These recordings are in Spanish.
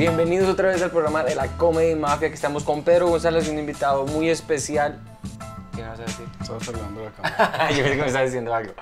Bienvenidos otra vez al programa de la Comedy Mafia, que estamos con Pedro González un invitado muy especial. ¿Qué vas a decir? Estaba saludando la cámara. Yo creo que me estaba diciendo algo.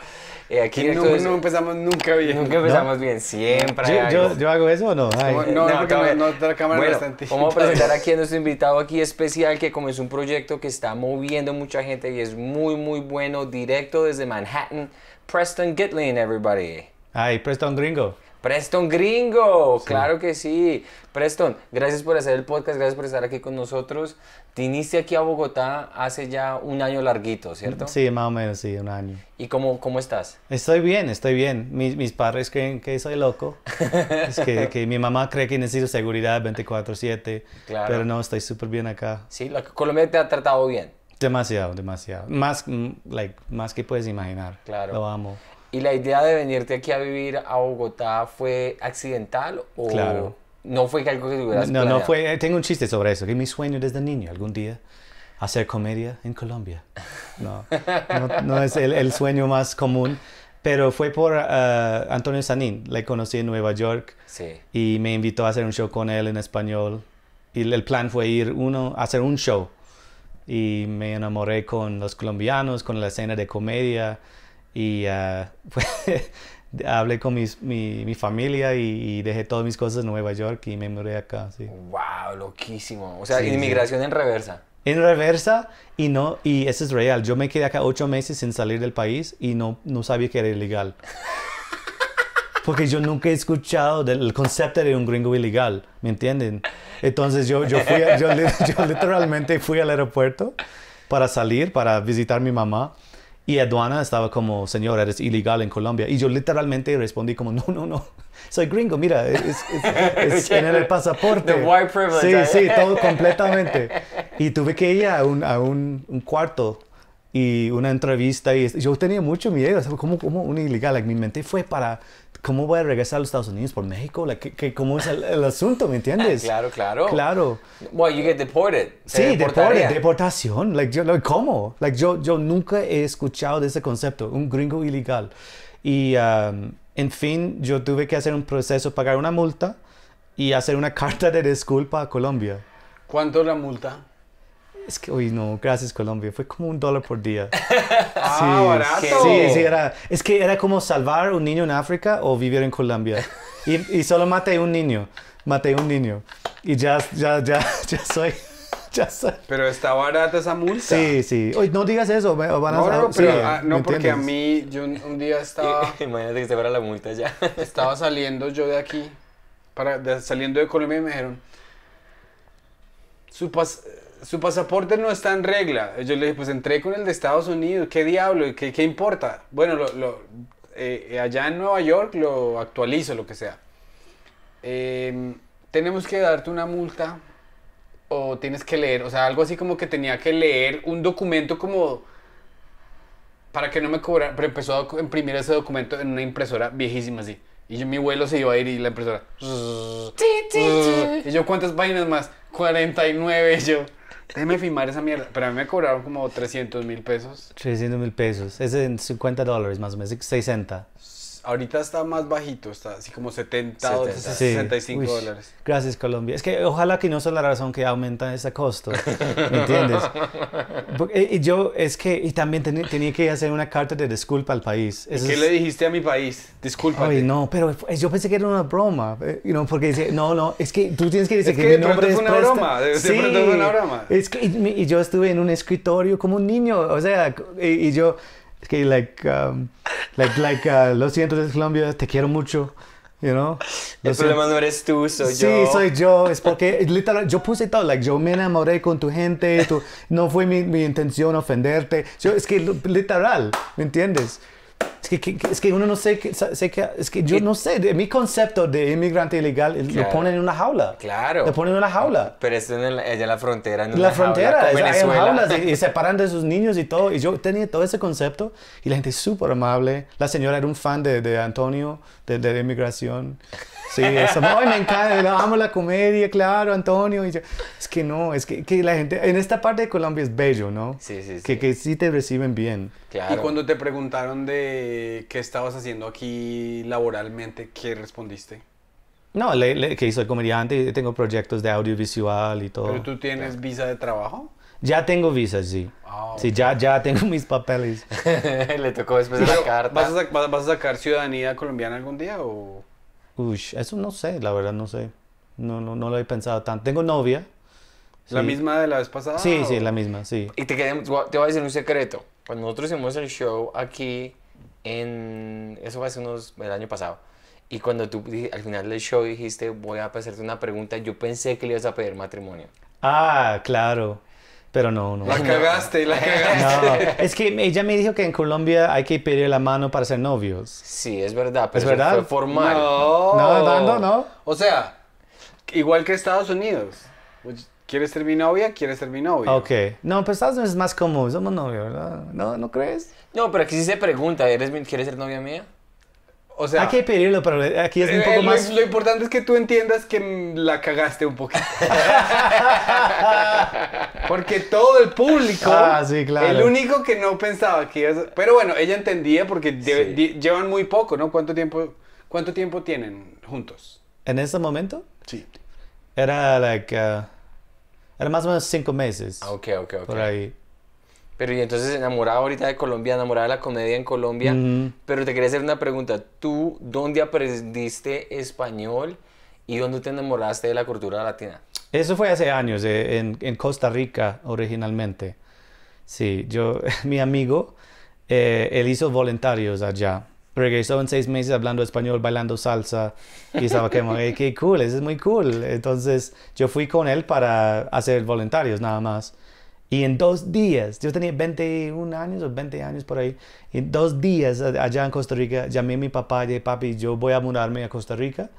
Eh, aquí eh, no, empezamos nunca bien. Nunca empezamos bien, siempre. Yo, Yo, hago eso o no? no, no, porque no, no, la cámara bueno, bastante. Vamos a presentar aquí a nuestro invitado aquí especial que comenzó un proyecto que está moviendo mucha gente y es muy, muy bueno, directo desde Manhattan. Preston Gitlin, everybody. Ay, Preston Gringo. Preston Gringo, claro que sí. Preston, gracias por hacer el podcast, gracias por estar aquí con nosotros. Te viniste aquí a Bogotá hace ya un año larguito, ¿cierto? Sí, más o menos, sí, un año. ¿Y cómo, cómo estás? Estoy bien, estoy bien. Mis, padres creen que soy loco. es que, mi mamá cree que necesito seguridad 24/7, pero no, estoy súper bien acá. Sí, la Colombia te ha tratado bien. Demasiado, demasiado. Más, mm, más que puedes imaginar. Claro. Lo amo. ¿Y la idea de venirte aquí a vivir a Bogotá fue accidental o no fue algo que tuvieras No, planeado? no fue. Eh, tengo un chiste sobre eso, que mi sueño desde niño algún día hacer comedia en Colombia. No, no, es el, sueño más común. Pero fue por eh, Antonio Sanín. Le conocí en Nueva York y me invitó a hacer un show con él en español. Y el plan fue ir uno a hacer un show. Y me enamoré con los colombianos, con la escena de comedia y ah, pues, hablé con mi, mi, familia y, dejé todas mis cosas en Nueva York y me mudé acá. ¡Wow! Loquísimo. O sea, inmigración en reversa. En reversa y no, y eso es real. Yo me quedé acá ocho meses sin salir del país y no, no sabía que era ilegal. Porque yo nunca he escuchado del concepto de un gringo ilegal, ¿me entienden? Entonces yo, yo, fui yo, yo literalmente fui al aeropuerto para salir, para visitar a mi mamá. Y aduana estaba como, señor, eres ilegal en Colombia. Y yo literalmente respondí como, no, no, no, soy gringo, mira, es, tener el pasaporte. Sí, ¿eh? sí, todo completamente. Y tuve que ir a un, a un, un cuarto y una entrevista y yo tenía mucho miedo, como como un ilegal? mi mente fue para ¿cómo voy a regresar a los Estados Unidos por México? ¿qué, cómo es el, asunto? ¿Me entiendes? claro, claro. Claro. Well, you get deported. Sí, deportación. Like, ¿Cómo? Like, yo, yo nunca he escuchado de ese concepto, un gringo ilegal. Y, um, en fin, yo tuve que hacer un proceso, pagar una multa y hacer una carta de disculpa a Colombia. ¿Cuánto la multa? Es que, uy, no, gracias Colombia. Fue como un dólar por día. ah, barato. Sí, sí, era. Es que era como salvar un niño en África o vivir en Colombia. Y, y solo maté un niño. Maté un niño. Y ya, ya, ya, ya soy. Ya soy. Pero está barata esa multa. Sí, sí. Oye, no digas eso. van a no, pero, ah, no porque a mí, yo un, día estaba. Imagínate que se fuera la multa ya. estaba saliendo yo de aquí, para, saliendo de Colombia y me dijeron. Su su pasaporte no está en regla. Yo le dije, pues entré con el de Estados Unidos, ¿qué diablo? ¿Qué, importa? Bueno, lo, eh, eh, allá en Nueva York lo actualizo, lo que sea. Em, tenemos que darte una multa o tienes que leer, o sea, algo así como que tenía que leer un documento como para que no me cobraran, pero empezó a imprimir ese documento en una impresora viejísima así. Y yo, mi vuelo se iba a ir y la impresora. Y yo, ¿cuántas páginas más? 49. yo, Déjeme firmar esa mierda. Pero a mí me cobraron como 300 mil pesos. 300 mil pesos. Es en 50 dólares más o menos, 60. Ahorita está más bajito, está así como 70 dólares, 65 dólares. Gracias, Colombia. Es que ojalá que no sea la razón que aumenta ese costo. ¿Me entiendes? y yo, es que, y también tenía que hacer una carta de disculpa al país. ¿Qué le dijiste a mi país? Disculpa. Ay, no, pero yo pensé que era una broma. Eh, you porque dice, no, no, es que tú tienes que decir que, mi nombre es. Una broma, sí, es una broma. que, y, yo estuve en un escritorio como un niño, o sea, y yo es que, like, um, like, like, uh, lo siento desde Colombia, te quiero mucho. You know? El problema no eres tú, soy yo. Sí, soy yo. Es porque, literal, yo puse todo. Like, yo me enamoré con tu gente. no fue mi, intención ofenderte. Yo, es que, literal, ¿me entiendes? Es que, es que uno no sé, que, sé que, es que yo eh, no sé, de, mi concepto de inmigrante ilegal lo ponen en una jaula. Claro. Lo ponen en una jaula. Pero es en en la frontera, en la una frontera, jaula es, jaulas y, separan de sus niños y todo. Y yo tenía todo ese concepto y la gente es súper amable. La señora era un fan de, Antonio, de, de inmigración. Sí, eso, Ay, me encanta, amo la comedia, claro, Antonio. Y yo, es que no, es que, que, la gente en esta parte de Colombia es bello, ¿no? Sí, sí, sí. Que, que sí te reciben bien. Claro. Y cuando te preguntaron de qué estabas haciendo aquí laboralmente, ¿qué respondiste? No, le, que soy comediante, tengo proyectos de audiovisual y todo. ¿Pero tú tienes visa de trabajo? Ya tengo visa, sí. Ah, sí, ya, ya tengo mis papeles. le tocó después la carta. ¿Vas a, ¿Vas a sacar ciudadanía colombiana algún día o...? eso no sé, la verdad no sé. No, no, no lo he pensado tanto. Tengo novia. ¿La misma de la vez pasada? Sí, sí, la misma, sí. Y te, te voy a decir un secreto. Cuando nosotros hicimos el show aquí en... Eso fue hace unos... el año pasado. Y cuando tú al final del show dijiste, voy a hacerte una pregunta, yo pensé que le ibas a pedir matrimonio. Ah, claro. Pero no, no. La cagaste, y la cagaste. es que ella me dijo que en Colombia hay que pedir la mano para ser novios. Sí, es verdad, pero ¿Es verdad? fue formal. No. no, dando, no. O sea, igual que Estados Unidos. ¿Quieres ser mi novia? ¿Quieres ser mi novia? Ok. No, pero Estados Unidos es más común. Somos novios, ¿verdad? ¿No, ¿No crees? No, pero aquí sí se pregunta, ¿eres mi... ¿quieres ser novia mía? hay que pedirlo, pero aquí es un poco eh, más. Lo, importante es que tú entiendas que la cagaste un poquito. porque todo el público. Ah, sí, claro. El único que no pensaba que Pero bueno, ella entendía porque llevan muy poco, ¿no? ¿Cuánto tiempo, ¿Cuánto tiempo tienen juntos? ¿En ese momento? Sí. Era, like, uh, era más o menos cinco meses. Ah, ok, ok, ok. Por ahí. Pero y entonces enamorada ahorita de Colombia, enamorada de la comedia en Colombia. Pero te quería hacer una pregunta. ¿Tú dónde aprendiste español y dónde te enamoraste de la cultura latina? Eso fue hace años, eh, en, Costa Rica originalmente. Sí, yo, mi amigo, eh, él hizo voluntarios allá. Regresó en seis meses hablando español, bailando salsa. Y estaba como, qué cool, eso es muy cool. Entonces yo fui con él para hacer voluntarios nada más. Y en dos días, yo tenía 21 años o 20 años por ahí, en dos días allá en Costa Rica llamé a mi papá y dije, papi, yo voy a mudarme a Costa Rica,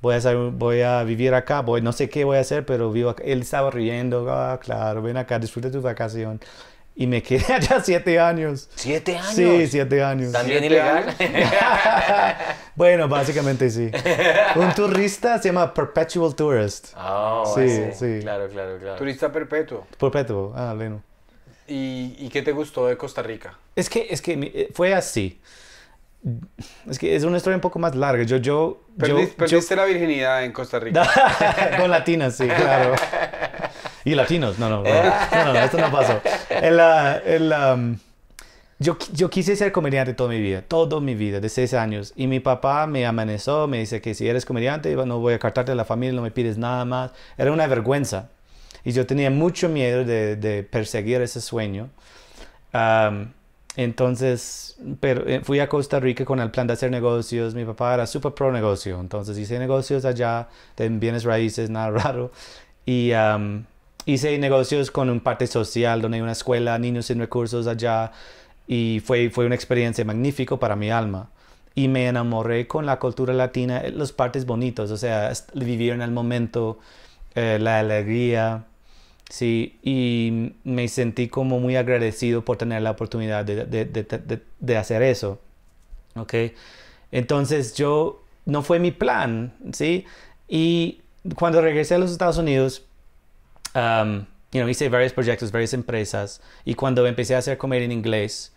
voy a, voy a vivir acá, voy, no sé qué voy a hacer, pero vivo acá. Él estaba riendo, ah, claro, ven acá, disfruta tu vacación. Y me quedé allá siete años. ¿Siete años? Sí, siete años. ¿También ilegal? bueno, básicamente sí. Un turista se llama Perpetual Tourist. Ah, sí, sí. Claro, claro, claro. Turista perpetuo. Perpetuo, ah, bueno. ¿Y, ¿Y, qué te gustó de Costa Rica? Es que, es que eh, fue así. Es que es una historia un poco más larga. Yo, yo, Perdiste, la virginidad en Costa Rica. Con latinas, sí, claro. Y latinos, no, no, no, no, esto no pasó. El, el, mm, yo, yo, quise ser comediante toda mi vida, toda mi vida, de seis años. Y mi papá me amaneció. me dice que si eres comediante, no voy a cartarte de la familia, no me pides nada más. Era una vergüenza. Y yo tenía mucho miedo de, perseguir ese sueño. entonces, pero eh, fui a Costa Rica con el plan de hacer negocios. Mi papá era súper pro negocio. Entonces hice negocios allá, de bienes raíces, nada raro. Y hice negocios con un parte social, donde hay una escuela, niños sin recursos allá y fue, fue una experiencia magnífica para mi alma. Y me enamoré con la cultura latina, eh, los partes bonitos, o sea, vivir en el momento, eh, la alegría, sí, y me sentí como muy agradecido por tener la oportunidad de, de, de, de hacer eso, ¿ok? Entonces yo, no fue mi plan, ¿sí? Y cuando regresé a los Estados Unidos, Um, you know, hice varios proyectos, varias empresas. Y cuando empecé a hacer comedia en inglés,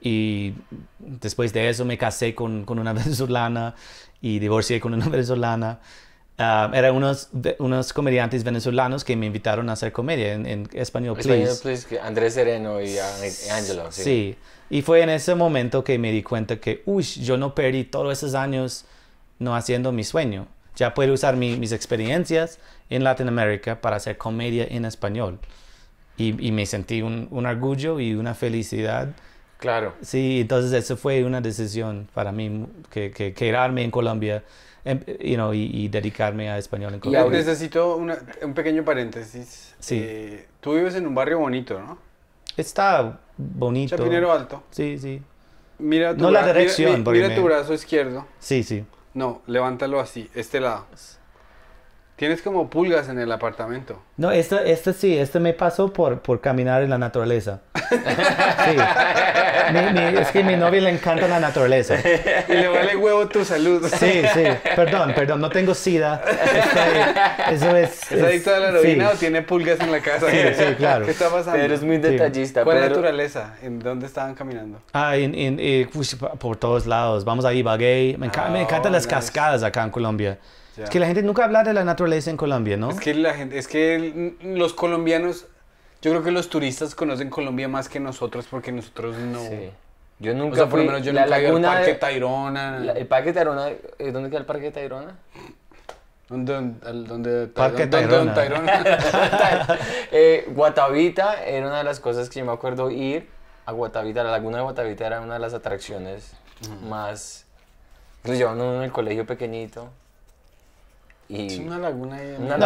y después de eso me casé con, con una venezolana y divorcié con una venezolana. Um, eran unos, unos comediantes venezolanos que me invitaron a hacer comedia en, en español, please. Andrés Sereno y Ángelo. Sí. sí. y fue en ese momento que me di cuenta que, uy, yo no perdí todos esos años no haciendo mi sueño. Ya puedo usar mis experiencias en Latinoamérica para hacer comedia en español. Y, me sentí un, orgullo y una felicidad. Claro. Sí, entonces eso fue una decisión para mí, que, quedarme en Colombia em, y, dedicarme a español en Colombia. Y necesito un pequeño paréntesis. Sí. Eh, tú vives en un barrio bonito, ¿no? Está bonito. Chapinero Alto. Sí, sí. Mira mira tu brazo izquierdo. Sí, sí. No, levántalo así, este lado. Tienes como pulgas en el apartamento. No, este, sí, este me pasó por, por caminar en la naturaleza. Sí. es que a mi novia le encanta la naturaleza. Y le vale huevo tu salud. Sí, sí. Perdón, perdón, no tengo sida. eso es. ¿Es adicto a la heroína o tiene pulgas en la casa? Sí, sí, claro. ¿Qué está pasando? Eres muy detallista. Sí. ¿Cuál la naturaleza? ¿En dónde estaban caminando? Ah, en, en, eh, por todos lados. Vamos a Ibagué. Me, ah, encantan las cascadas acá en Colombia. Es que la gente nunca habla de la naturaleza en Colombia, ¿no? Es que la gente, es que los colombianos, yo creo que los turistas conocen Colombia más que nosotros porque nosotros no. Sí. Yo nunca. O sea, por lo menos yo la nunca al Parque Tayrona. el Parque Tayrona, eh, ¿dónde queda el Parque Tayrona? ¿Dónde? ¿Dónde? Parque Tayrona. Tayrona. eh, Guatavita era una de las cosas que yo me acuerdo ir a Guatavita. La laguna de Guatavita era una de las atracciones más. Entonces, pues llevaban uno en el colegio pequeñito es una laguna.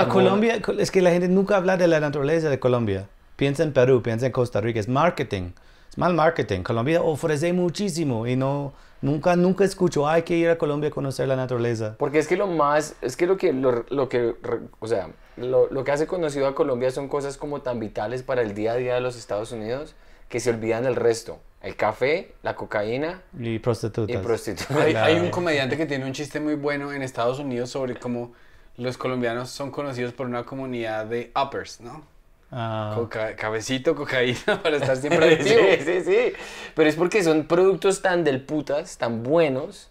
Colombia, es que la gente nunca habla de la naturaleza de Colombia. Piensa en Perú, piensa en Costa Rica, es marketing. Es mal marketing. Colombia ofrece muchísimo y no nunca nunca escucho, hay que ir a Colombia a conocer la naturaleza. Porque es que lo más, es que lo que lo, que o sea, lo, lo, que hace conocido a Colombia son cosas como tan vitales para el día a día de los Estados Unidos que se olvidan del resto. El café, la cocaína y prostitutas. Y prostitutas. hay un comediante que tiene un chiste muy bueno en Estados Unidos sobre cómo los colombianos son conocidos por una comunidad de uppers, ¿no? Ah. cabecito, cocaína, para estar siempre sí, sí, sí. Pero es porque son productos tan del putas, tan buenos,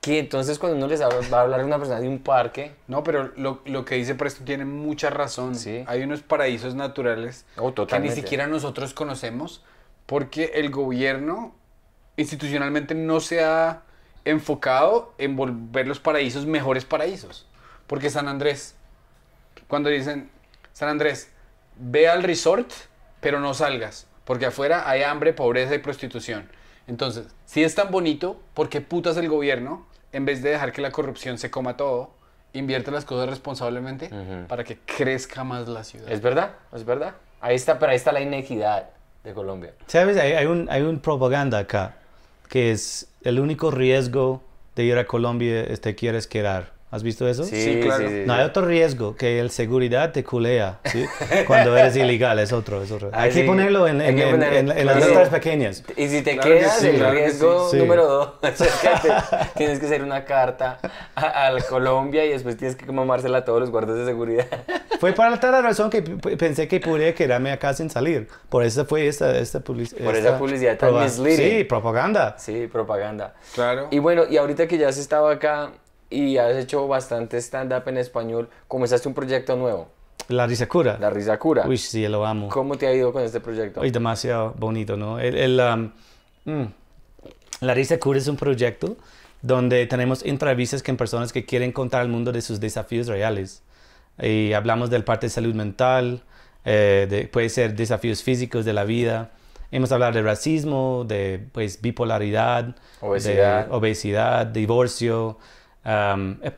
que entonces cuando uno les va a hablar a una persona de un parque. No, pero lo, que dice Presto tiene mucha razón. Hay unos paraísos naturales oh, que ni siquiera nosotros conocemos porque el gobierno institucionalmente no se ha enfocado en volver los paraísos mejores paraísos. Porque San Andrés, cuando dicen, San Andrés, ve al resort, pero no salgas, porque afuera hay hambre, pobreza y prostitución. Entonces, si es tan bonito, porque putas el gobierno, en vez de dejar que la corrupción se coma todo, invierte las cosas responsablemente para que crezca más la ciudad? Es verdad, es verdad. Ahí está, pero ahí está la inequidad de Colombia. ¿Sabes? Hay, hay un, propaganda acá, que es el único riesgo de ir a Colombia es te quieres quedar. ¿Has visto eso? Sí, claro. No hay otro riesgo que el seguridad te culea cuando eres ilegal, es otro. Ah, hay que ponerlo en, en, las letras pequeñas. Y si te quedas, el riesgo número dos es que tienes que hacer una carta al Colombia y después tienes que mamársela a todos los guardias de seguridad. Fue para tal razón que pensé que pude quedarme acá sin salir. Por eso fue esta, esta, Por esa publicidad tan misleading. Sí, propaganda. Sí, propaganda. Claro. Y bueno, y ahorita que ya has estado acá, y has hecho bastante stand-up en español, comenzaste un proyecto nuevo. La risa cura. La risa cura. Uy, sí, lo amo. ¿Cómo te ha ido con este proyecto? Es demasiado bonito, ¿no? Um, mm. la risa cura es un proyecto donde tenemos entrevistas con personas que quieren contar al mundo de sus desafíos reales. Y hablamos del parte de salud mental, eh, de, puede ser desafíos físicos de la vida. Hemos hablado de racismo, de pues, bipolaridad, de obesidad divorcio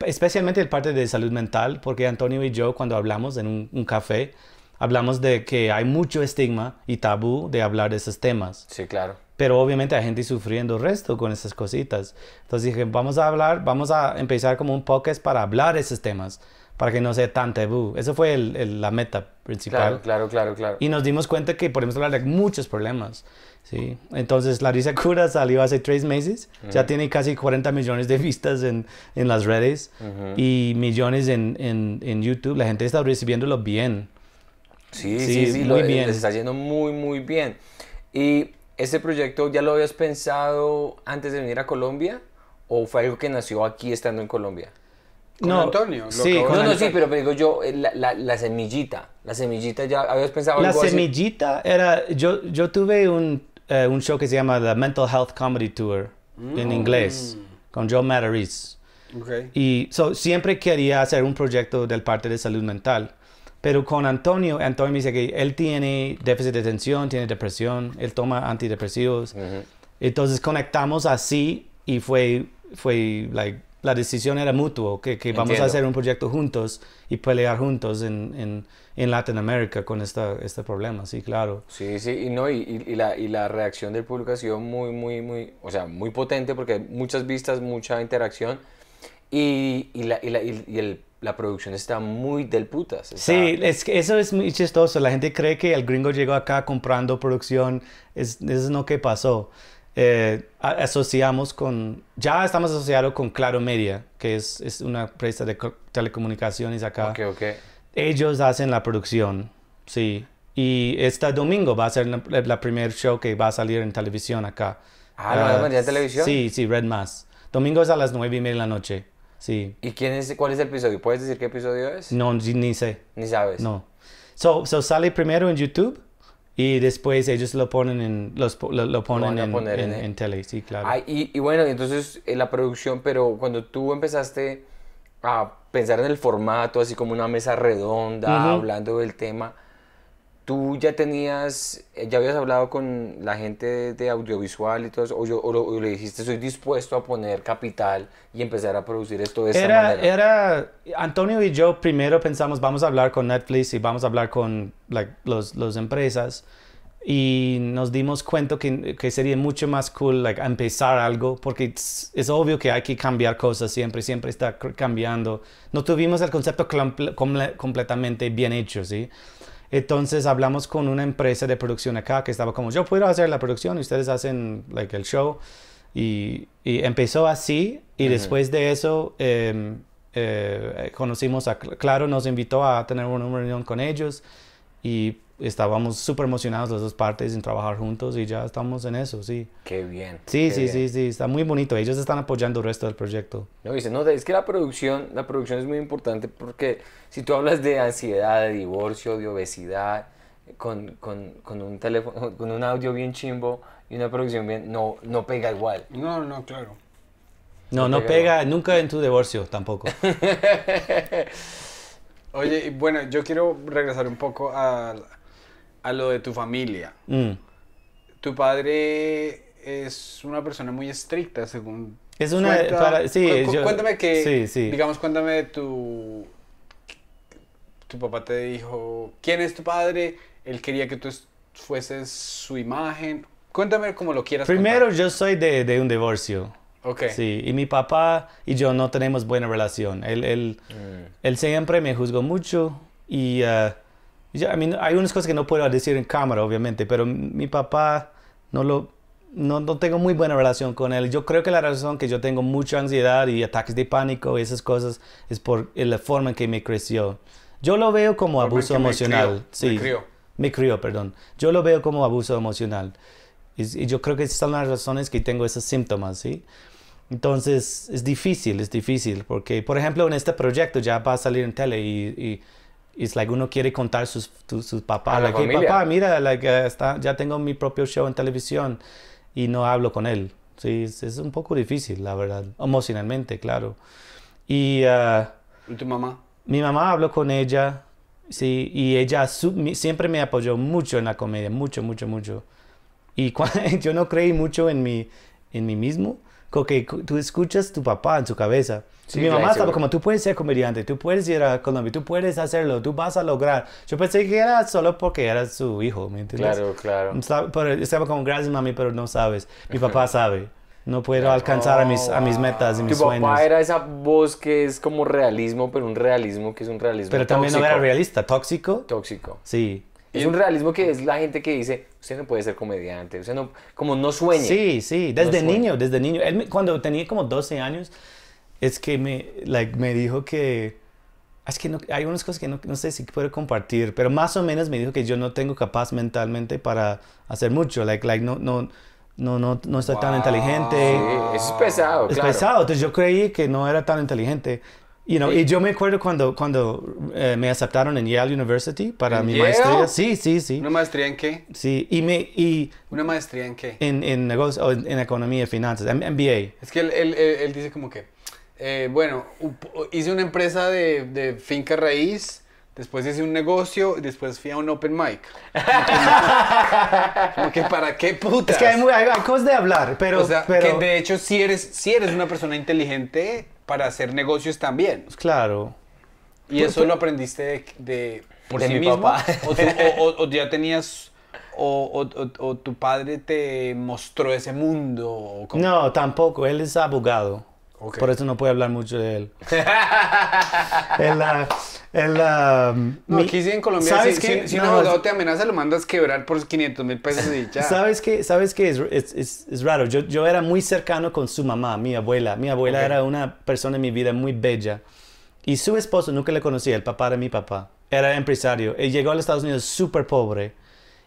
especialmente el parte de salud mental, porque Antonio y yo cuando hablamos en un, café, hablamos de que hay mucho estigma y tabú de hablar de esos temas. Sí, claro. Pero obviamente hay gente sufriendo resto con esas cositas. Entonces dije, vamos a hablar, vamos a empezar como un podcast para hablar de esos temas, para que no sea tan tabú. Eso fue la meta principal. Claro, claro, claro, claro. Y nos dimos cuenta que podemos hablar de muchos problemas. ¿sí? Entonces, Larisa Cura salió hace tres meses, ya mm. tiene casi 40 millones de vistas en, en las redes y millones en, en, YouTube. La gente está recibiéndolo bien. Sí, sí, sí, muy lo, bien. Les está yendo muy, muy bien. ¿Y ese proyecto ya lo habías pensado antes de venir a Colombia o fue algo que nació aquí estando en Colombia? no, Antonio. sí, no, no, sí, pero digo yo, eh, la, semillita, la semillita ya habías pensado. La semillita era, yo, yo tuve un eh, un show que se llama The Mental Health Comedy Tour en mm. inglés con Joe Matteris. Y siempre quería hacer un proyecto del parte de salud mental. Pero con Antonio, Antonio me dice que él tiene déficit de atención, tiene depresión, él toma antidepresivos. Entonces conectamos así y fue, fue like, la decisión era mutuo, que, que vamos a hacer un proyecto juntos y pelear juntos en, en, en Latinoamérica con esta, este problema, sí, claro. Sí, sí, y, no, y, y, la, y la reacción del público ha sido muy, muy, muy, o sea, muy potente porque muchas vistas, mucha interacción y, y, la, y, la, y el la producción está muy del putas. Sí, es que eso es muy chistoso. La gente cree que el gringo llegó acá comprando producción. Es, eso es lo que pasó. Eh, asociamos con, ya estamos asociados con Claro Media, que es, una empresa de telecomunicaciones acá. Okay, okay. Ellos hacen la producción, sí. Y este domingo va a ser la, primer show que va a salir en televisión acá. Ah, en ah, televisión? Sí, sí, Red Más. Domingo es a las nueve y media de la noche, sí. ¿Y quién es, cuál es el episodio? ¿Puedes decir qué episodio es? No, ni sé. Ni sabes. No. So, sale primero en YouTube y después ellos lo ponen en, los, lo, ponen en, tele, sí, claro. Ah, y, bueno, entonces en la producción, pero cuando tú empezaste a pensar en el formato, así como una mesa redonda, hablando del tema, ¿Tú ya tenías, eh, ya habías hablado con la gente de, audiovisual y todo eso, o, yo, o, le dijiste, soy dispuesto a poner capital y empezar a producir esto de esta manera? Era, Antonio y yo primero pensamos, vamos a hablar con Netflix y vamos a hablar con las empresas, y nos dimos cuenta que, que sería mucho más cool like, empezar algo, porque es obvio que hay que cambiar cosas siempre, siempre está cambiando. No tuvimos el concepto completamente bien hecho, ¿sí? sí entonces hablamos con una empresa de producción acá que estaba como, yo puedo hacer la producción, y ustedes hacen like, el show. Y, empezó así y después de eso em, eh, conocimos a Claro, nos invitó a tener una reunión con ellos y estábamos súper emocionados las dos partes en trabajar juntos y ya estamos en eso, sí. Qué bien. Sí, sí, sí, sí, está muy bonito. Ellos están apoyando el resto del proyecto. No, dice, no, es que la producción, la producción es muy importante porque si tú hablas de ansiedad, de divorcio, de obesidad, con, con, con un teléfono, con un audio bien chimbo y una producción bien, no, no pega igual. No, no, claro. No, no, pega, nunca en tu divorcio tampoco. Oye, bueno, yo quiero regresar un poco a, a lo de tu familia. Mm. Tu padre es una persona muy estricta, según. Es una. sí, cuéntame que. Digamos, cuéntame tu. Tu papá te dijo: ¿Quién es tu padre? Él quería que tú fueses su imagen. Cuéntame como lo quieras. Primero, yo soy de, un divorcio. Okay. Sí, y mi papá y yo no tenemos buena relación. Él, él, mm. siempre me juzgó mucho y ah, hay unas cosas que no puedo decir en cámara, obviamente, pero mi papá no lo... No, no tengo muy buena relación con él. Yo creo que la razón que yo tengo mucha ansiedad y ataques de pánico y esas cosas es por la forma en que me creció. Yo lo veo como abuso emocional. Me crió, Me crió. Me crió, perdón. Yo lo veo como abuso emocional. Y, yo creo que esas son las razones que tengo esos síntomas, ¿sí? Entonces, es difícil, es difícil, porque, por ejemplo, en este proyecto ya va a salir en tele y es like uno quiere contar sus, sus papás. A papá, mira, eh, está, ya tengo mi propio show en televisión y no hablo con él. Sí, es, un poco difícil, la verdad. Emocionalmente, claro. Uh, y, tu mamá? Mi mamá habló con ella, sí, y ella siempre me apoyó mucho en la comedia, mucho, mucho, mucho. Y cuando, yo no creí mucho en mí, en mí mismo, que tú escuchas tu papá en su cabeza. mi mamá estaba como, tú puedes ser comediante, tú puedes ir a Colombia, tú puedes hacerlo, tú vas a lograr. Yo pensé que era solo porque era su hijo, ¿me entiendes? Claro, claro. Estaba, como, gracias mami, pero no sabes. Mi papá sabe. No puedo alcanzar a, mis, a mis metas y mis sueños. Tu papá era esa voz que es como realismo, pero un realismo que es un realismo Pero también no era realista, tóxico. Tóxico. Sí. Es un realismo que es la gente que dice, usted no puede ser comediante, usted no, como no sueña. Sí, sí, desde niño, desde niño. Él cuando tenía como 12 años, es que me, like, me dijo que, ah, es que no, hay unas cosas que no, sé si puedo compartir, pero más o menos me dijo que yo no tengo capaz mentalmente para hacer mucho, like, like, no, no, no, no, no tan inteligente. Sí, es pesado, Es pesado, entonces yo creí que no era tan inteligente. Y yo me acuerdo cuando, cuando eh, me aceptaron en Yale University para mi maestría. Sí, sí, sí. ¿Una maestría en qué? Sí, y me... Y ¿Una maestría en qué? En, en negocio, en, en economía y finanzas, MBA. Es que él, él, él, dice como que, eh, bueno, hice una empresa de, de finca raíz, Después hice un negocio y después fui a un open mic. Como que para qué putas. Es que hay, hay cosas de hablar, pero. O sea, que de hecho, si eres, si eres una persona inteligente, para hacer negocios también. Pues claro. ¿Y eso lo aprendiste de, por Papá. O, ya tenías... O, tu padre te mostró ese mundo? No, tampoco. Él es abogado. Por eso no puede hablar mucho de él. el, ah, ah, aquí sí en Colombia, ¿sabes si, no, un abogado te amenaza, lo mandas quebrar por 500 mil pesos y ya. ¿Sabes qué? ¿Sabes qué? Es, es, es, raro. Yo, yo, era muy cercano con su mamá, mi abuela. Mi abuela era una persona en mi vida muy bella. Y su esposo nunca le conocía, el papá de mi papá. Era empresario. Él llegó a los Estados Unidos súper pobre.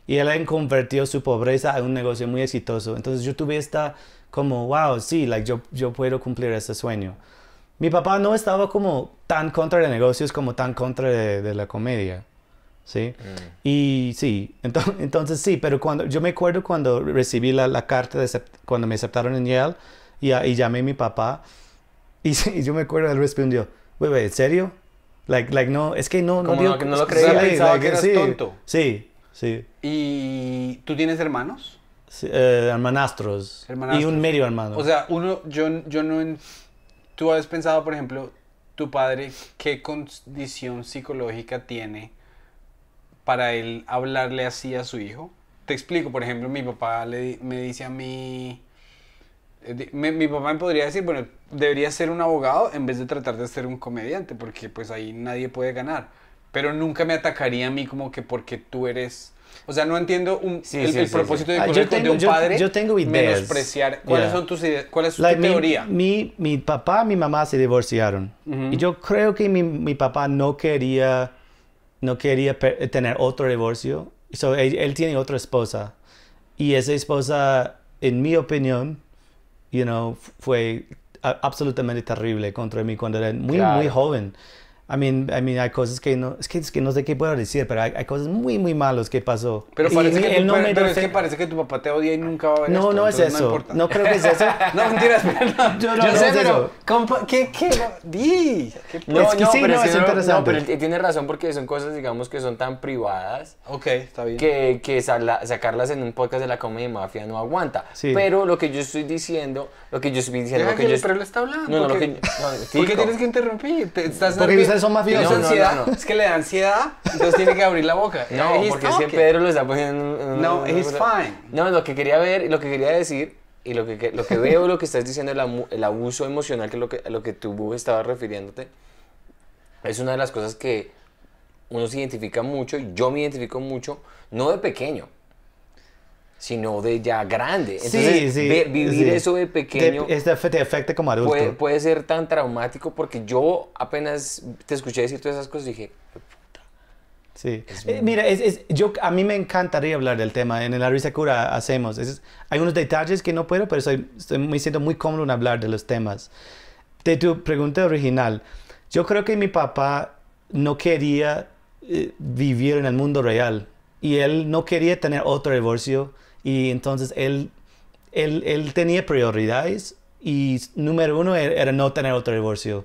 Y él convirtió su pobreza en un negocio muy exitoso. Entonces yo tuve esta como, wow, sí, like, yo, yo puedo cumplir ese sueño. Mi papá no estaba como tan contra de negocios como tan contra de, la comedia. ¿Sí? Mm. Y sí, entonces, sí, pero cuando yo me acuerdo cuando recibí la, carta, cuando me aceptaron en Yale y, llamé a mi papá y, yo me acuerdo, él respondió, güey, ¿en serio? Like, no, es que no, no, digo, no, no lo creía, que eras tonto. Sí, sí. ¿Y tú tienes hermanos? hermanastros, eh, y un medio hermano. O sea, uno, yo, yo no... Tú has pensado, por ejemplo, tu padre, ¿qué condición psicológica tiene para él hablarle así a su hijo? Te explico, por ejemplo, mi papá me dice a mí... Mi, eh, mi, papá me podría decir, bueno, debería ser un abogado en vez de tratar de ser un comediante, porque pues ahí nadie puede ganar. Pero nunca me atacaría a mí como que porque tú eres o sea, no entiendo el, propósito de, ah, un padre yo, tengo ideas. ¿Cuáles son tus ideas? ¿Cuál es tu teoría? Mi, mi, papá y mi mamá se divorciaron. Y yo creo que mi, mi, papá no quería, no quería tener otro divorcio. él, tiene otra esposa. Y esa esposa, en mi opinión, you know, fue absolutamente terrible contra mí cuando era muy, muy joven. I mean, I mean, hay cosas que no, es que, es que no sé qué puedo decir, pero hay, cosas muy, muy malas que pasó. Pero, parece, que, parece que tu papá te odia y nunca va a ver No, esto, no es eso. No, creo que sea eso. no, mentiras, perdón. Yo no, Yo no sé, pero, eso. ¿Qué, qué? Di. no, es que sí, pero es, interesante. No, pero él tiene razón porque son cosas, digamos, que son tan privadas. Ok, está bien. Que, que sacarlas en un podcast de la comedia Mafia no aguanta. Pero lo que yo estoy diciendo, lo que yo estoy diciendo... lo que, yo, pero él está hablando. No, no, lo que... ¿Por qué tienes que interrumpir? Te estás son más finos. es que le da ansiedad, entonces tiene que abrir la boca. No, porque Pedro lo está poniendo. No, he's fine. No, lo que quería ver, y lo que quería decir y lo que, lo que veo, lo que estás diciendo, el, abuso emocional, que es lo que, lo que tú estabas refiriéndote, es una de las cosas que uno se identifica mucho, y yo me identifico mucho, no de pequeño, sino de ya grande. Entonces, sí, sí, vivir eso de pequeño te, este te afecta como adulto. Puede, ser tan traumático porque yo apenas te escuché decir todas esas cosas y dije... Puta, sí. Eh, mira, es, es, yo, a mí me encantaría hablar del tema. En la risa cura hacemos. Es, hay unos detalles que no puedo, pero estoy, me siento muy cómodo en hablar de los temas. De tu pregunta original, yo creo que mi papá no quería eh, vivir en el mundo real y él no quería tener otro divorcio y entonces él, él, él tenía prioridades y número uno er, era no tener otro divorcio.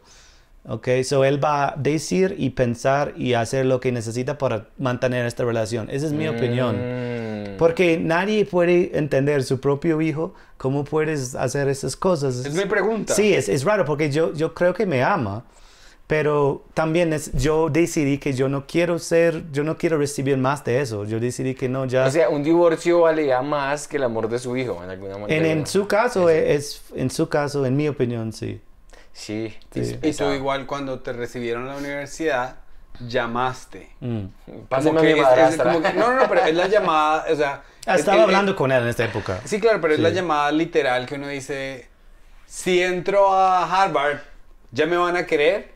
¿ok? So él va a decir y pensar y hacer lo que necesita para mantener esta relación. Esa es mi opinión. Mm. Porque nadie puede entender su propio hijo, cómo puedes hacer esas cosas. Es mi pregunta. Sí, es, es raro porque yo, yo creo que me ama. Pero también es, yo decidí que yo no quiero ser, yo no quiero recibir más de eso. Yo decidí que no, ya... O sea, un divorcio valía más que el amor de su hijo, en alguna manera. En, su caso, es, en su caso, en mi opinión, sí. Sí. sí. Y, tú igual cuando te recibieron a la universidad, llamaste. Mm. Pásame que es, no, no, pero es la llamada, o sea... Ah, estaba eh, hablando con él en esta época. Sí, claro, pero es la llamada literal que uno dice, si entro a Harvard, ¿ya me van a querer?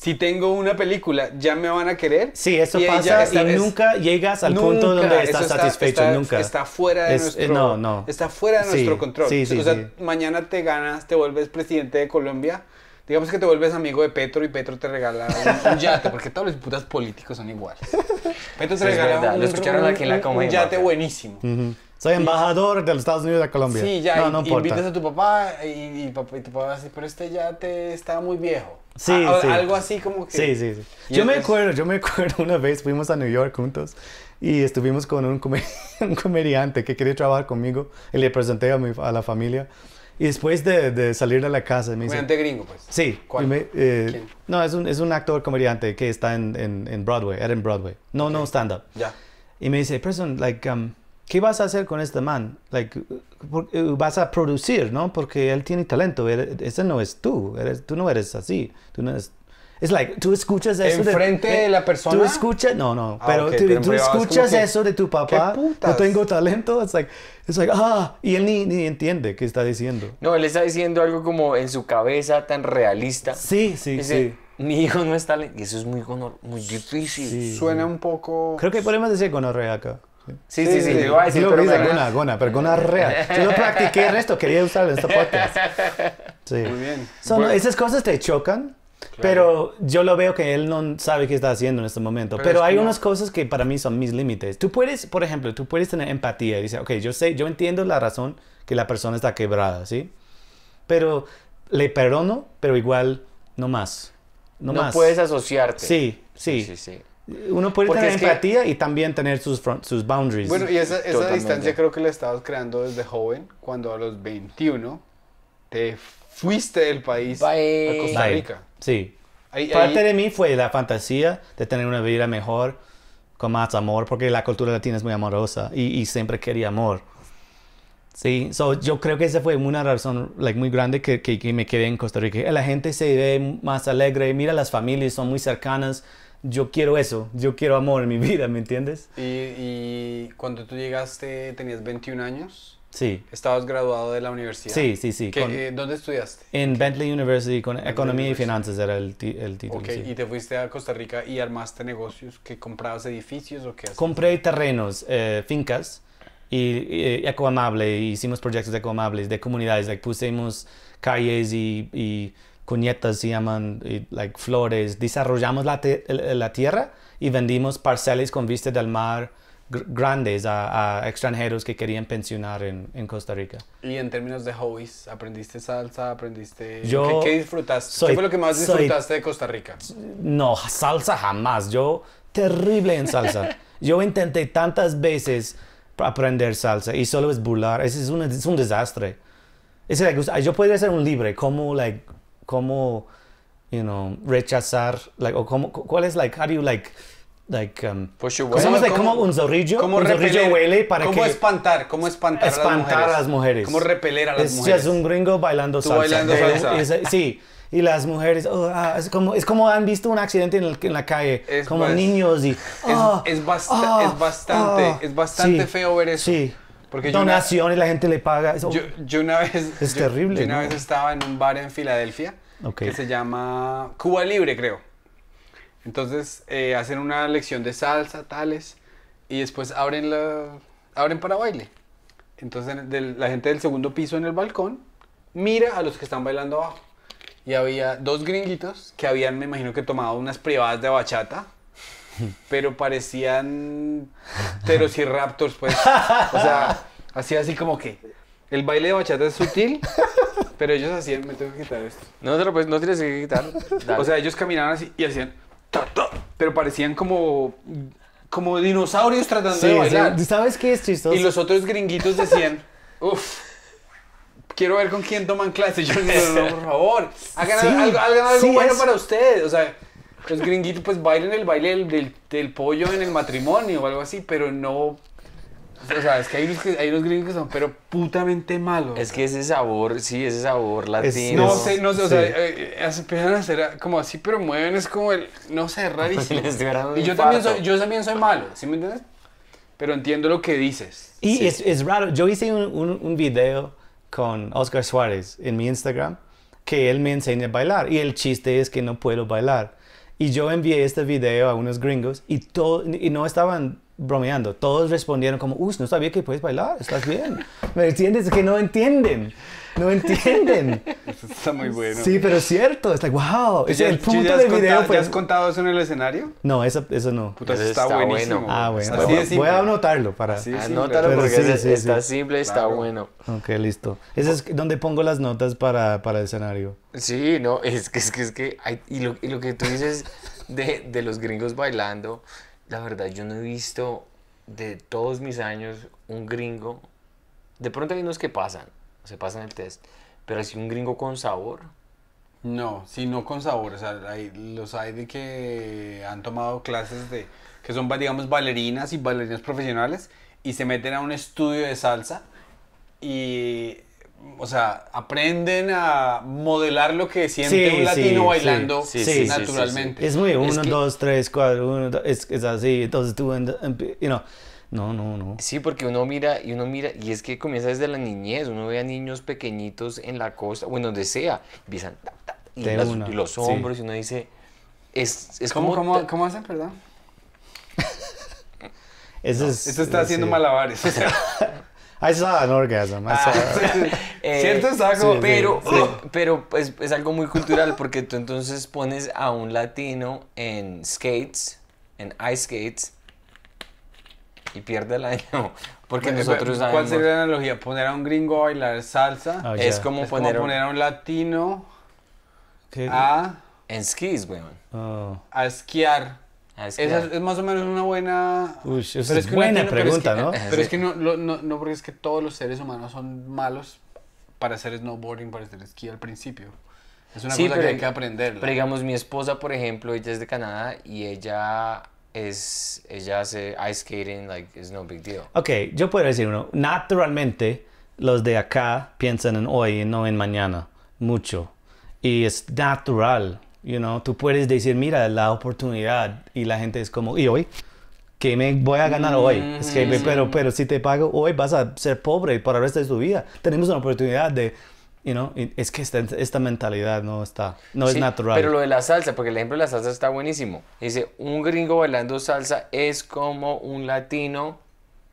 si tengo una película, ¿ya me van a querer? Sí, eso pasa y nunca llegas al punto donde estás satisfecho, nunca. Está fuera de eh, nuestro... no, Está fuera de nuestro control. o sea, mañana te ganas, te vuelves presidente de Colombia, digamos que te vuelves amigo de Petro y Petro te regala un, yate, porque todos los putas políticos son iguales. Petro te regala un, yate buenísimo. Soy embajador de los Estados Unidos de Colombia. Sí, ya. No, y, Invitas a tu papá y, tu papá va pero este ya te está muy viejo. Sí, ah, sí. Algo así como que... Sí, sí, sí. Yo me acuerdo, yo me acuerdo una vez fuimos a New York juntos y estuvimos con un, comediante que quería trabajar conmigo y le presenté a, la familia. Y después de, salir de la casa... Me dice... comediante gringo, pues. Sí. ¿Cuál? Eh, no, es un, es un, actor comediante que está en, Broadway, era en Broadway. No, no stand-up. Ya. Y me dice, person, like... Um, ¿qué vas a hacer con este man? Like, eh, vas a producir, ¿no? Porque él tiene talento. Ese no es tú. tú no eres así. Tú no Es like, tú escuchas eso. Enfrente eh, de, la persona. Tú escuchas, no, no, ah, pero, tú, escuchas eso de tu papá. No tengo talento. Es like, like, ah, y él ni, ni, entiende qué está diciendo. No, él está diciendo algo como en su cabeza tan realista. Sí, sí, sí. Mi hijo no es talento. Y eso es muy, muy difícil. Suena un poco. Creo que podemos decir con acá. Sí, sí, sí, Sí lo Gona, Gona, pero Gona real. Yo no practiqué el resto, quería usarlo en este podcast. Sí. Muy bien. Son, Esas cosas te chocan, pero yo lo veo que él no sabe qué está haciendo en este momento. Pero, hay unas cosas que para mí son mis límites. Tú puedes, por ejemplo, tú puedes tener empatía. Dice, ok, yo sé, yo entiendo la razón que la persona está quebrada, ¿sí? Pero le perdono, pero igual no más. No, no puedes asociarte. sí. sí, sí, sí. Uno puede tener empatía y también tener sus, sus boundaries. Bueno, y esa, distancia creo que la estabas creando desde joven, cuando a los 21 te fuiste del país a Costa Rica. Sí. Parte de mí fue la fantasía de tener una vida mejor, con más amor, porque la cultura latina es muy amorosa y, siempre quería amor. Sí, yo creo que esa fue una razón muy grande que, que me quedé en Costa Rica. La gente se ve más alegre, mira, las familias son muy cercanas yo quiero eso, yo quiero amor en mi vida, ¿me entiendes? ¿Y, y cuando tú llegaste tenías 21 años? Sí. ¿Estabas graduado de la universidad? Sí, sí, sí. Con, eh, ¿Dónde estudiaste? En Bentley University, con Economía y Finanzas era el, el título. Ok, ¿y te fuiste a Costa Rica y armaste negocios? ¿Que comprabas edificios o qué? hacías? Compré terrenos, eh, fincas y, y eh, ecoamable, hicimos proyectos ecoamables de comunidades, pusimos calles y cuñetas se llaman, eh, like, flores. Desarrollamos la, la, tierra y vendimos parcelas con vista del mar grandes a, extranjeros que querían pensionar en, en, Costa Rica. Y en términos de hobbies, ¿aprendiste salsa? ¿Aprendiste...? Yo ¿Qué, qué disfrutaste? ¿Qué fue lo que más disfrutaste de Costa Rica? No, salsa jamás. Yo, terrible en salsa. Yo intenté tantas veces aprender salsa y solo es burlar. ese es, un, es un desastre. Es, yo podría ser un libre, como like, cómo, you know, rechazar, like, o cómo, cuál es, like, how do you, like, like, um, ¿cómo, ¿cómo, como un zorrillo, ¿cómo un zorrillo huele para ¿cómo que... espantar, cómo espantar, espantar a, las a, las mujeres. Cómo repeler a las es, mujeres. Es un gringo bailando salsa. bailando salsa. sí y las mujeres, oh, ah, es, como, es como han visto un accidente en, el, en la calle, como niños y... es, oh, es, oh, es, bastante, es bastante feo ver eso. Sí. Porque donaciones, la gente le paga. Eso, yo, una vez. Es terrible. una vez estaba en un bar en Filadelfia que se llama Cuba Libre, creo. Entonces eh, hacen una lección de salsa, tales, y después abren, abren para baile. Entonces la gente del segundo piso en el balcón mira a los que están bailando abajo. Y había dos gringuitos que habían, me imagino que tomado unas privadas de bachata pero parecían Raptors pues. O sea, hacía así como que el baile de bachata es sutil, pero ellos hacían, me tengo que quitar esto. No te lo puedes, no tienes que quitar. O sea, ellos caminaban así y hacían, pero parecían como como dinosaurios tratando sí, de bailar. ¿Sabes qué es chistoso? Y los otros gringuitos decían, uff, quiero ver con quién toman clases Yo no, no, por favor, hagan algo, algo bueno para ustedes. O sea, los gringuitos pues bailan el baile del, del, pollo en el matrimonio o algo así, pero no... O sea, es que hay unos, gringuitos gringos que son pero putamente malos. Es que ese sabor, sí, ese sabor latino. no sé, no sé, o sea, eh, eh, empiezan a hacer como así, pero mueven, es como el, no sé, rarísimo. y yo también, soy, yo también soy malo, ¿sí me entiendes? Pero entiendo lo que dices. Y es, es, raro, yo hice un, un, un video con Oscar Suárez en mi Instagram que él me enseña a bailar y el chiste es que no puedo bailar y yo envié este video a unos gringos y, y no estaban bromeando. Todos respondieron como, uy, no sabía que puedes bailar, estás bien. ¿Me entiendes? Que no entienden no entienden. Eso está muy bueno. Sí, pero es cierto. Está wow. Es el punto has video. Contado, ¿Ya pues. has contado eso en el escenario? No, eso, eso no. está, buenísimo. Bueno. Ah, bueno. voy a anotarlo para. Anótalo porque sí, está simple, está bueno. Ok, listo. ¿Eso es donde pongo las notas para, para el escenario. Sí, no, es que es que, es que hay, y, lo, y, lo, que tú dices de, de los gringos bailando, la verdad, yo no he visto de todos mis años un gringo. De pronto hay unos que pasan, se pasan el test. Pero si un gringo con sabor. No, si no con sabor. O sea, los hay de que han tomado clases de. que son, digamos, bailarinas y bailarinas profesionales y se meten a un estudio de salsa y. O sea, aprenden a modelar lo que siente un latino bailando naturalmente. Es muy uno, es dos, tres, cuatro, uno, es, es, así. Entonces tú, you know, no, no, no. Sí, porque uno mira y uno mira, y es que comienza desde la niñez, uno ve a niños pequeñitos en la costa, bueno, desea, donde sea, empiezan y, los hombros, y uno dice, es, como... ¿Cómo, hacen, verdad? Este ah, eso, ah, eh, está haciendo malabares. ¿Cierto? Es algo, pero oh, pero es, es, algo muy cultural porque tú entonces pones a un latino en skates, en ice skates, y pierde el año. Porque nosotros eh, nosotros ¿Cuál sería la analogía? Poner a un gringo a bailar salsa ah, es, como, poner a un latino ¿Qué? a... En skis, weón. Oh. A esquiar. Es, es, más o menos una buena. es, es buena pregunta, ¿no? Pero es que no, no, no, porque es que todos los seres humanos son malos para hacer snowboarding, para hacer esquí al principio. Es una cosa que hay que aprender. Pero digamos, mi esposa, por ejemplo, ella es de Canadá y ella es ella hace ice skating like it's no big deal. Ok, yo puedo decir uno, naturalmente los de acá piensan en hoy y no en mañana mucho y es natural, you know, tú puedes decir, mira, la oportunidad y la gente es como, ¿y hoy? que me voy a ganar hoy. Es que, mm, pero, pero si te pago hoy vas a ser pobre para el resto de tu vida. Tenemos una oportunidad de You know? es que esta, esta, mentalidad no está, no es natural. Pero lo de la salsa, porque el ejemplo de la salsa está buenísimo. Dice, un gringo bailando salsa es como un latino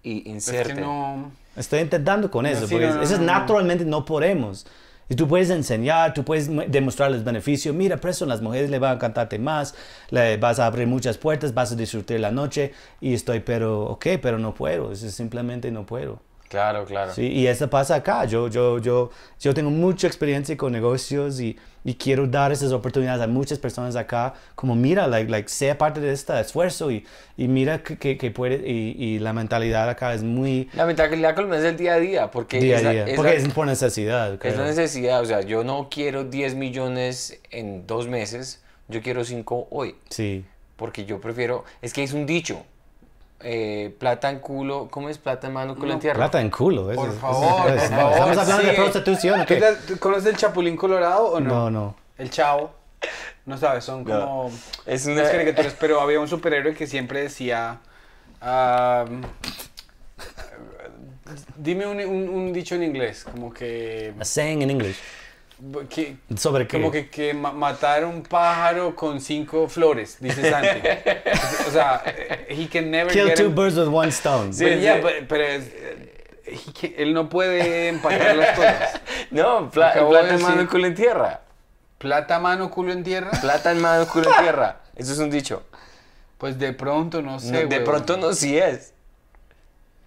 y inserte. no... Estoy intentando con eso, porque eso es naturalmente no podemos. Y tú puedes enseñar, tú puedes demostrarles los beneficios. Mira, preso, las mujeres le van a cantarte más, le vas a abrir muchas puertas, vas a disfrutar la noche. Y estoy, pero, ok, pero no puedo, eso simplemente no puedo. Claro, claro. y eso pasa acá. Yo, yo, yo, yo tengo mucha experiencia con negocios y, y quiero dar esas oportunidades a muchas personas acá. Como mira, like, like, sea parte de este esfuerzo y, y mira que, que, puede. Y, y, la mentalidad acá es muy. La mentalidad colombiana es el día a día. Porque, porque es por necesidad. Es la necesidad. O sea, yo no quiero 10 millones en dos meses. Yo quiero 5 hoy. Sí. Porque yo prefiero. Es que es un dicho eh, plata en culo, ¿cómo es plata en mano, culo la en tierra? Plata en culo, Por favor, estamos hablando de prostitución. Okay. ¿Tú conoces el Chapulín Colorado o no? No, no. El Chavo. No sabes, son como. Es una caricaturas, pero había un superhéroe que siempre decía. dime un, un dicho en inglés, como que. A saying in English. ¿Sobre qué? Como que, matar un pájaro con cinco flores, dice Santi. o sea, he can never Kill two birds with one stone. Sí, pues pero él no puede empatar las cosas. No, plata mano, culo en tierra. ¿Plata mano, culo en tierra? Plata mano, culo en tierra. Eso es un dicho. Pues de pronto no sé, De pronto no sí es.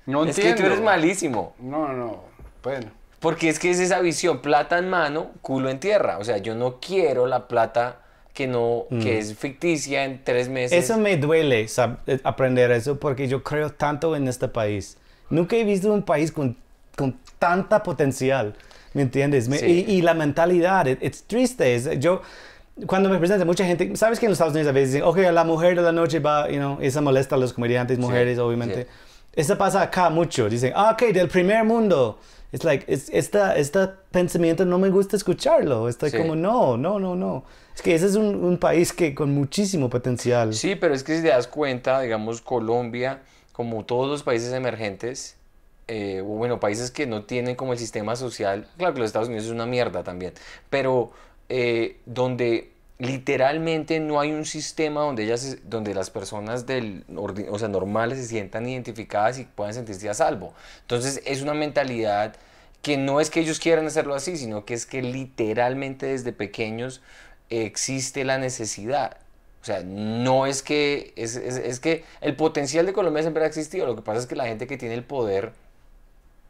No Es que tú eres malísimo. No, no, bueno. Porque es que es esa visión, plata en mano, culo en tierra. O sea, yo no quiero la plata que no, que mm. es ficticia en tres meses. Eso me duele eh, aprender eso porque yo creo tanto en este país. Nunca he visto un país con, con tanta potencial, ¿me entiendes? y, la mentalidad, es triste. yo, cuando me presenta mucha gente, sabes que en los Estados Unidos a veces dicen, ok, la mujer de la noche va, you know, esa molesta a los comediantes, mujeres, obviamente. Eso pasa acá mucho. Dicen, ah, ok, del primer mundo. es like, es, esta, este pensamiento no me gusta escucharlo. Estoy como, no, no, no, no. Es que ese es un, un, país que con muchísimo potencial. Sí, pero es que si te das cuenta, digamos, Colombia, como todos los países emergentes, eh, o bueno, países que no tienen como el sistema social, claro que los Estados Unidos es una mierda también, pero eh, donde literalmente no hay un sistema donde, donde las personas del, o sea, normales se sientan identificadas y puedan sentirse a salvo. Entonces es una mentalidad que no es que ellos quieran hacerlo así, sino que es que literalmente desde pequeños existe la necesidad. O sea, no es que, es que el potencial de Colombia siempre ha existido, lo que pasa es que la gente que tiene el poder...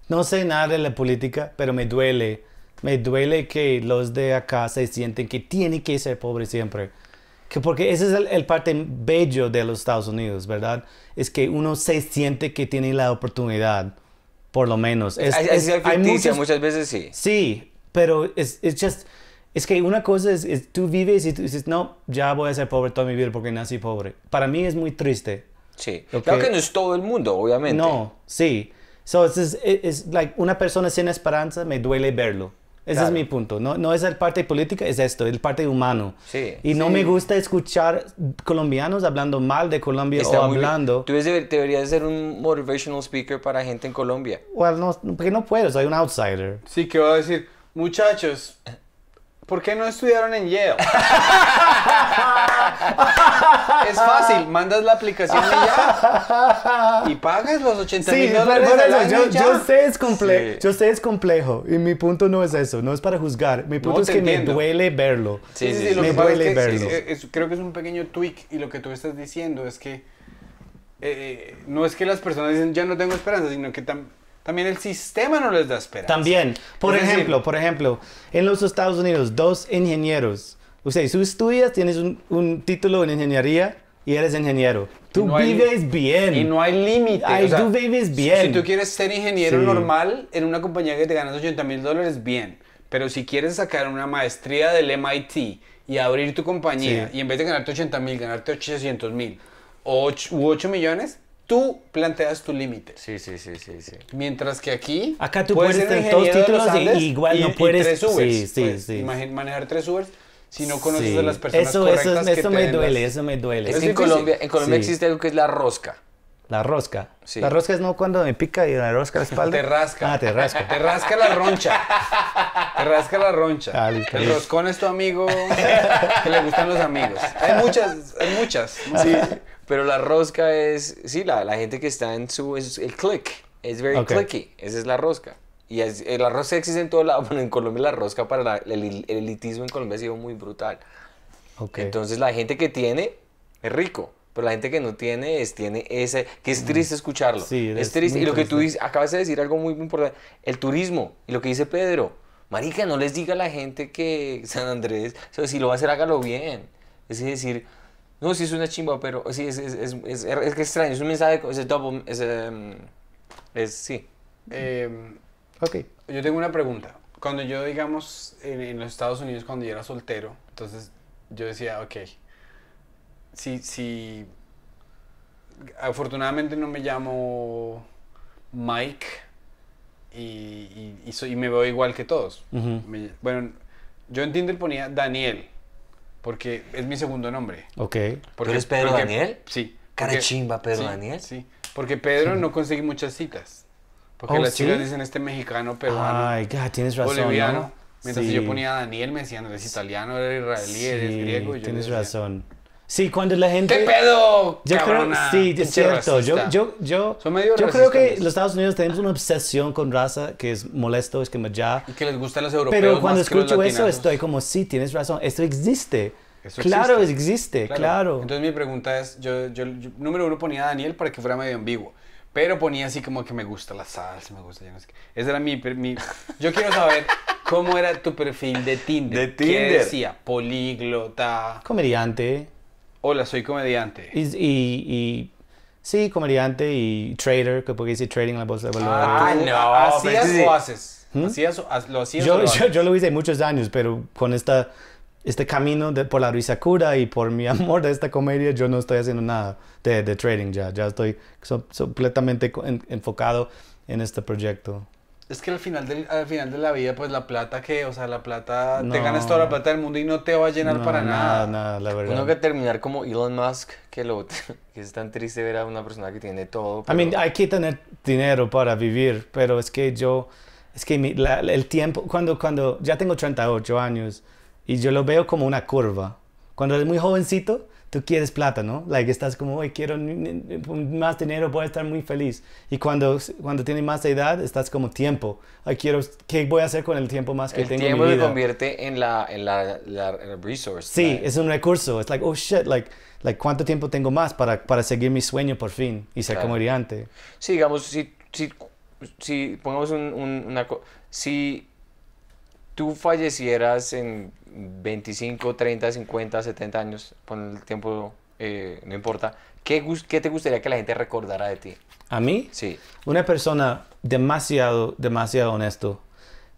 No sé nada de la política, pero me duele me duele que los de acá se sienten que tienen que ser pobre siempre. Que porque ese es el, parte bello de los Estados Unidos, ¿verdad? Es que uno se siente que tiene la oportunidad, por lo menos. Es, hay, muchas, veces sí. Sí, pero es just, que una cosa es, tú vives y tú dices, no, ya voy a ser pobre toda mi vida porque nací pobre. Para mí es muy triste. Sí. Okay. que no es todo el mundo, obviamente. No, sí. So, es, como like, una persona sin esperanza me duele verlo. Ese es mi punto. No, no es el parte política, es esto, el parte humano. y no me gusta escuchar colombianos hablando mal de Colombia o hablando. Tú deberías ser un motivational speaker para gente en Colombia. Bueno, no, porque no puedo, soy un outsider. Sí, que va a decir, muchachos, ¿Por qué no estudiaron en Yale? es fácil, mandas la aplicación y ya. Y pagas los 80 mil dólares. yo, sé es yo sé es complejo. Y mi punto no es eso, no es para juzgar. Mi punto es que me duele verlo. Sí, sí, me duele verlo. creo que es un pequeño tweak. Y lo que tú estás diciendo es que eh, eh, no es que las personas dicen ya no tengo esperanza, sino que también también el sistema no les da esperanza. También, por ejemplo, por ejemplo, en los Estados Unidos, dos ingenieros. O sea, tú estudias, tienes un, título en ingeniería y eres ingeniero. Tú vives bien. Y no hay límite. tú vives bien. Si, tú quieres ser ingeniero normal en una compañía que te ganas 80 mil dólares, bien. Pero si quieres sacar una maestría del MIT y abrir tu compañía y en vez de ganarte 80 mil, ganarte 800 mil u 8 millones, tú planteas tu límite. Sí, sí, sí, sí, sí. Mientras que aquí... Acá tú puedes, tener dos títulos y, igual no puedes... Y tres Ubers. Sí, pues, sí, manejar tres Ubers si no conoces a las personas eso, correctas Eso, eso, que eso me duele, eso me duele. Es es en Colombia, en Colombia existe algo que es la rosca. La rosca. La rosca es no cuando me pica y la rosca la espalda. Te rasca. Ah, te rasca. te rasca la roncha. Te rasca la roncha. Ah, el roscón es tu amigo que le gustan los amigos. Hay muchas, hay muchas. Pero la rosca es, sí, la, la gente que está en su, es el click. Es very clicky. Esa es la rosca. Y el la rosca existe en todo lado. Bueno, en Colombia la rosca para el, elitismo en Colombia ha sido muy brutal. Entonces la gente que tiene es rico pero pues, la gente que no tiene es, tiene ese, que es triste escucharlo. es triste. Y lo que tú dices, acabas de decir algo muy, importante, el turismo y lo que dice Pedro. Marica, no les diga a la gente que San Andrés, si lo va a hacer, hágalo bien. Es decir, no, si es una chimba, pero sí, es, es, es, es extraño, es un mensaje, es em, es, sí. Em, ok. Yo tengo una pregunta. Cuando yo, digamos, en, en los Estados Unidos, cuando yo era soltero, entonces yo decía, ok, si, si afortunadamente no me llamo Mike y, soy, y me veo igual que todos. bueno, yo en Tinder ponía Daniel, porque es mi segundo nombre. Ok. ¿Tú eres Pedro Daniel? Sí. Cara chimba, Pedro Daniel. Sí, porque Pedro no conseguí muchas citas. Porque oh, las chicas dicen este mexicano, peruano, Ay, tienes razón, boliviano. Mientras yo ponía Daniel, me decían, eres italiano, eres israelí, eres griego. tienes razón. Sí, cuando la gente. ¿Qué pedo? Yo cabrona, sí, es cierto. Yo, yo, yo, yo creo que los Estados Unidos tenemos una obsesión con raza que es molesto, es que me ya. Y que les gusta a los europeos. Pero cuando escucho eso, estoy como, sí, tienes razón, esto existe. Eso claro, existe, claro. Entonces mi pregunta es: yo, yo, número uno ponía a Daniel para que fuera medio ambiguo. Pero ponía así como que me gusta la salsa, me gusta, Ese era mi, mi... Yo quiero saber cómo era tu perfil de Tinder. De Tinder. ¿Qué decía? Políglota. Comediante. Hola, soy comediante. Y, sí, comediante y trader, que porque dice trading en la bolsa de valores. Ah, ah no, ¿hacías o haces? lo yo, lo lo hice muchos años, pero con esta, este camino de, por la risa cura y por mi amor de esta comedia, yo no estoy haciendo nada de, de trading ya. Ya estoy completamente enfocado en este proyecto. Es que al final, del, al final de la vida, pues la plata que, o sea, la plata, te ganas toda la plata del mundo y no te va a llenar para nada. Nada, nada, la verdad. Uno que terminar como Elon Musk, que, lo, que es tan triste ver a una persona que tiene todo. I mean, hay que tener dinero para vivir, pero es que yo, es que mi, el tiempo, cuando, cuando ya tengo 38 años y yo lo veo como una curva. Cuando eres muy jovencito, tú quieres plata, ¿no? Like, estás como, hoy quiero pues, más dinero, voy a estar muy feliz. Y cuando, cuando tienes más edad, estás como tiempo. Ay, quiero, ¿qué voy a hacer con el tiempo más que tengo en mi vida? El tiempo se convierte en la, en la, la, resource. Sí, es un recurso. Es like, oh shit, like, like, ¿cuánto tiempo tengo más para, para seguir mi sueño por fin y ser como comediante? Sí, digamos, si, si, si pongamos un, una... Si tú fallecieras en 25, 30, 50, 70 años, con el tiempo, eh, no importa, ¿qué, te gustaría que la gente recordara de ti? ¿A mí? Sí. Una persona demasiado, demasiado honesto,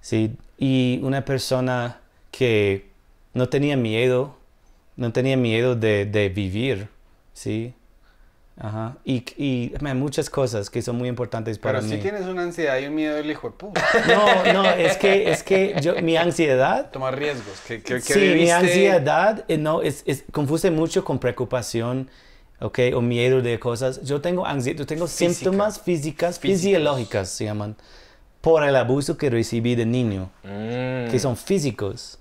¿sí? Y una persona que no tenía miedo, no tenía miedo de vivir, ¿sí? Y, y muchas cosas que son muy importantes para mí. Pero si tienes una ansiedad y un miedo del hijo de No, no, es que, es que yo, mi ansiedad... Tomar riesgos. Que, que, sí, mi ansiedad eh, no, es, es, confuse mucho con preocupación, okay O miedo de cosas. Yo tengo ansiedad, tengo síntomas físicas, fisiológicas se llaman, por el abuso que recibí de niño, mm. que son físicos.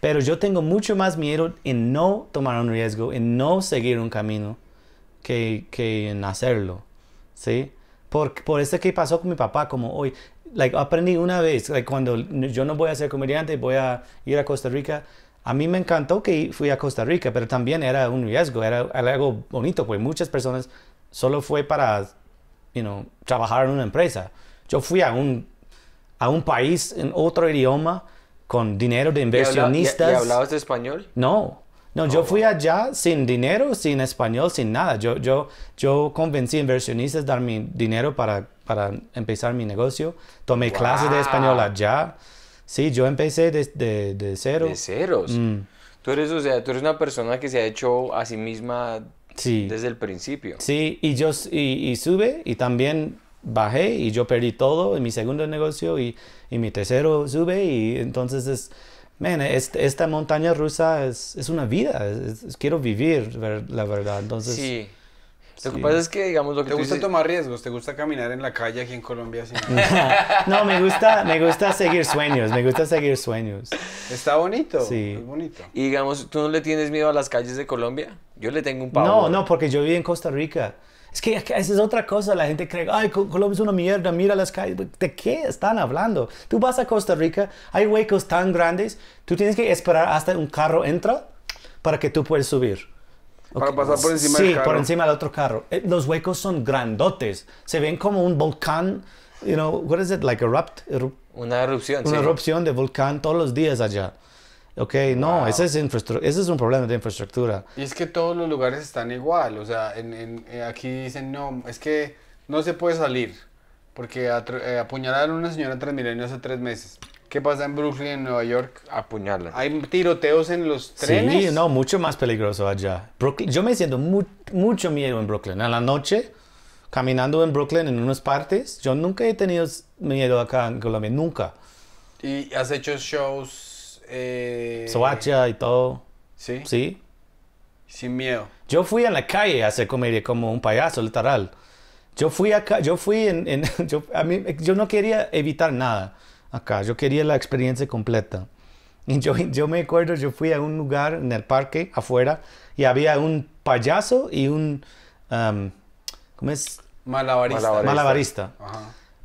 Pero yo tengo mucho más miedo en no tomar un riesgo, en no seguir un camino que, en hacerlo, ¿sí? Por, por esto que pasó con mi papá, como hoy, like, aprendí una vez, cuando yo no voy a ser comediante, voy a ir a Costa Rica, a mí me encantó que fui a Costa Rica, pero también era un riesgo, era, algo bonito, pues muchas personas solo fue para, you know, trabajar en una empresa. Yo fui a un, a un país en otro idioma con dinero de inversionistas. ¿Y, y hablabas de español? No, no, yo fui allá sin dinero, sin español, sin nada. Yo, yo, yo convencí inversionistas a dar mi dinero para, empezar mi negocio. Tomé clases de español allá. Sí, yo empecé de, de, de cero. De ceros. Mm. Tú eres, o sea, tú eres una persona que se ha hecho a sí misma sí. desde el principio. Sí, y yo sube y también bajé y yo perdí todo en mi segundo negocio y, y mi tercero sube y entonces es man, esta montaña rusa es, es una vida, quiero vivir, la verdad. Entonces, sí. Lo que es que, digamos, lo que... ¿Te gusta tomar riesgos? ¿Te gusta caminar en la calle aquí en Colombia? Sin... no, me gusta, me gusta seguir sueños, me gusta seguir sueños. Está bonito, sí. es bonito. Y digamos, ¿tú no le tienes miedo a las calles de Colombia? Yo le tengo un pavo. No, no, porque yo viví en Costa Rica. Es que esa es otra cosa, la gente cree, ay, Colombia es una mierda, mira las calles. ¿De qué están hablando? Tú vas a Costa Rica, hay huecos tan grandes, tú tienes que esperar hasta un carro entra para que tú puedas subir. Para pasar por encima sí, del carro. por encima del otro carro. Eh, los huecos son grandotes. Se ven como un volcán, you know, what is it, like erupt? Er, una erupción. Una erupción de volcán todos los días allá. Ok, no, ese, es es un problema de infraestructura. Y es que todos los lugares están igual, o sea, en, eh, aquí dicen, no, es que no se puede salir, porque apuñalar eh, apuñalaron a una señora Transmilenio hace tres meses. ¿Qué pasa en Brooklyn, en Nueva York? apuñalarla? ¿Hay tiroteos en los trenes? Sí, no, mucho más peligroso allá. Brooklyn, yo me siento mucho miedo en Brooklyn. A la noche, caminando en Brooklyn en unas partes, yo nunca he tenido miedo acá en Colombia, nunca. ¿Y has hecho shows eh... Soacha y todo. Sí. Sí. Sin miedo. Yo fui a la calle a hacer comedia como un payaso, literal. Yo fui acá, yo fui en, yo, a mí, yo no quería evitar nada acá, yo quería la experiencia completa. Y yo, yo me acuerdo, yo fui a un lugar en el parque afuera y había un payaso y un, um, ¿cómo es? Malabarista. Malabarista.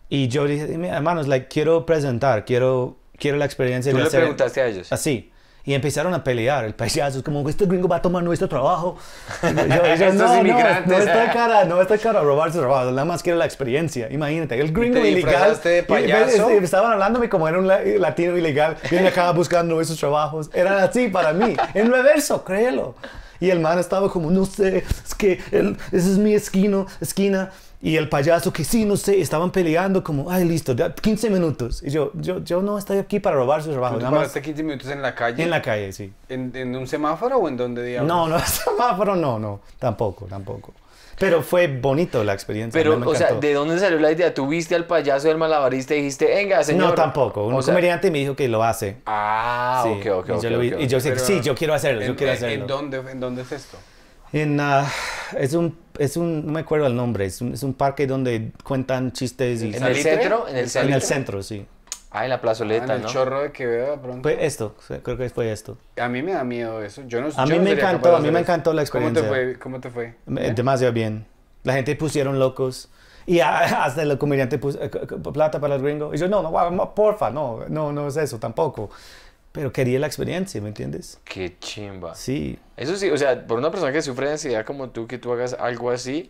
Y yo dije, hermanos, like, quiero presentar, quiero quiero la experiencia. Tú le preguntaste a ellos. Así. Y empezaron a pelear. El payaso es como, este gringo va a tomar nuestro trabajo. no, No, no está cara, no está cara a robarse. su trabajo. Nada más quiere la experiencia. Imagínate, el gringo ¿Te ilegal. De pues, payaso? Y, estaban hablándome como era un latino ilegal. Y acaba buscando esos trabajos. Era así para mí. En reverso, créelo. Y el man estaba como, no sé, es que ese es mi esquino, esquina. Y el payaso que sí, no sé, estaban peleando como, ay, listo, 15 minutos. Y yo, yo, yo no estoy aquí para robar su trabajo. nada más. 15 minutos en la calle? En la calle, sí. ¿En, un semáforo o en donde diablos? No, no, semáforo no, no, tampoco, tampoco. Pero fue bonito la experiencia. Pero, o sea, ¿de dónde salió la idea? ¿Tú al payaso del malabarista y dijiste, venga, señor? No, tampoco. Un o comediante me dijo que lo hace. Ah, sí. ok, ok. yo, sí, yo quiero hacerlo, en, yo quiero ¿en dónde, dónde es esto? En, ah, es un es un no me acuerdo el nombre es un, es un parque donde cuentan chistes y en en el centro en el centro sí Ah, en la plazoleta, ¿no? Ah, en el chorro de que vea pronto. Fue esto, creo que fue esto. A mí me da miedo eso. Yo no A me encantó, a mí me encantó la experiencia. ¿Cómo te fue? ¿Cómo te fue? Eh, demasiado bien. La gente pusieron locos. Y hasta el comediante puso eh, plata para el gringo. Y yo, no, no, porfa, no, no, no es eso tampoco. Pero quería la experiencia, ¿me entiendes? Qué chimba. Sí. Eso sí, o sea, por una persona que sufre de ansiedad como tú, que tú hagas algo así.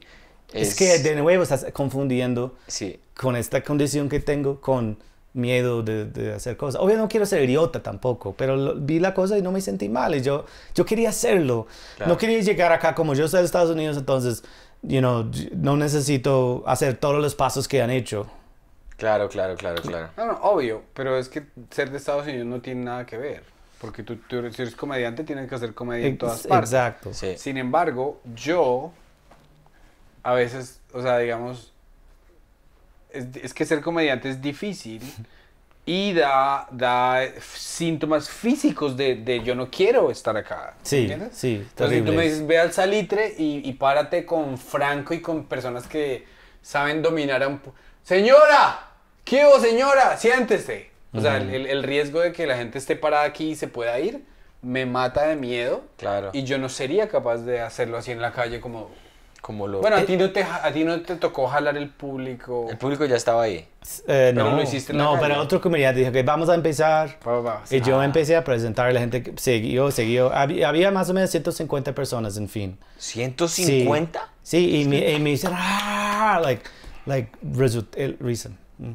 Es, es que de nuevo estás confundiendo sí. con esta condición que tengo con miedo de, de hacer cosas. Obvio no quiero ser idiota tampoco, pero vi la cosa y no me sentí mal. Y yo, yo quería hacerlo. No quería llegar acá como yo soy de Estados Unidos, entonces, you know, no necesito hacer todos los pasos que han hecho. Claro, claro, claro, claro. No, no, obvio, pero es que ser de Estados Unidos no tiene nada que ver. Porque tú, si eres comediante, tienes que hacer comedia en todas partes. Exacto. Sí. Sin embargo, yo a veces, o sea, digamos, es, es, que ser comediante es difícil y da, da síntomas físicos de, de, yo no quiero estar acá. Sí, ¿entiendes? sí, Entonces tú me dices, ve al salitre y, párate con Franco y con personas que saben dominar a un... Señora, ¿qué hubo señora? Siéntese. O sea, el, el, riesgo de que la gente esté parada aquí y se pueda ir me mata de miedo. Claro. Y yo no sería capaz de hacerlo así en la calle como bueno, a eh, ti, no te, a no te tocó jalar el público. El público ya estaba ahí. Eh, no, no pero otro comediante dijo que vamos a empezar. Y yo ah. empecé a presentar a la gente que siguió, siguió. Había, más o menos 150 personas, en fin. ¿150? Sí, y, me, y me ah, like, like, reason. Mm.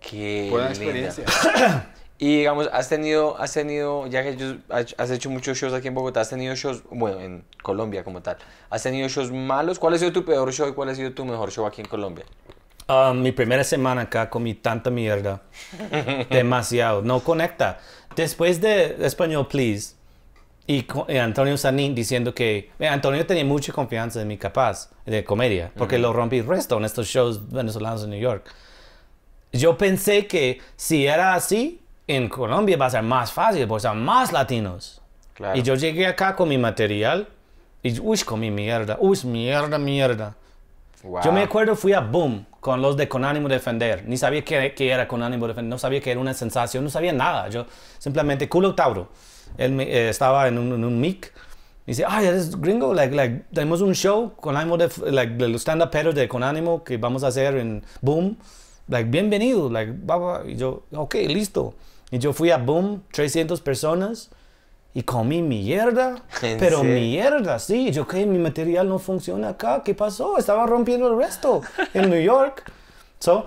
Qué experiencia. Y digamos, has tenido, has tenido, ya que has hecho muchos shows aquí en Bogotá, has tenido shows, bueno, en Colombia como tal, has tenido shows malos. ¿Cuál ha sido tu peor show y cuál ha sido tu mejor show aquí en Colombia? Ah, mi primera semana acá comí tanta mierda. Demasiado. No conecta. Después de Español Please y, eh, Antonio Sanín diciendo que eh, Antonio tenía mucha confianza en mi capaz de comedia, porque lo rompí el resto en estos shows venezolanos en New York. Yo pensé que si era así, en Colombia va a ser más fácil, porque son más latinos. Claro. Y yo llegué acá con mi material y, uy, con mi mierda, uy, mierda, mierda. Wow. Yo me acuerdo, fui a Boom con los de Con Ánimo Defender. Ni sabía qué, era Con Ánimo Defender, no sabía que era una sensación, no sabía nada. Yo simplemente, culo Tauro. Él eh, estaba en un, mic. Y dice, ay, eres gringo, like, like, tenemos un show con ánimo de, like, los stand peros de Con Ánimo que vamos a hacer en Boom. Like, bienvenido, like, Y yo, ok, listo. Y yo fui a Boom, 300 personas, y comí mierda, pero mi mierda, sí. Yo, que mi material no funciona acá, ¿qué pasó? Estaba rompiendo el resto en New York. So,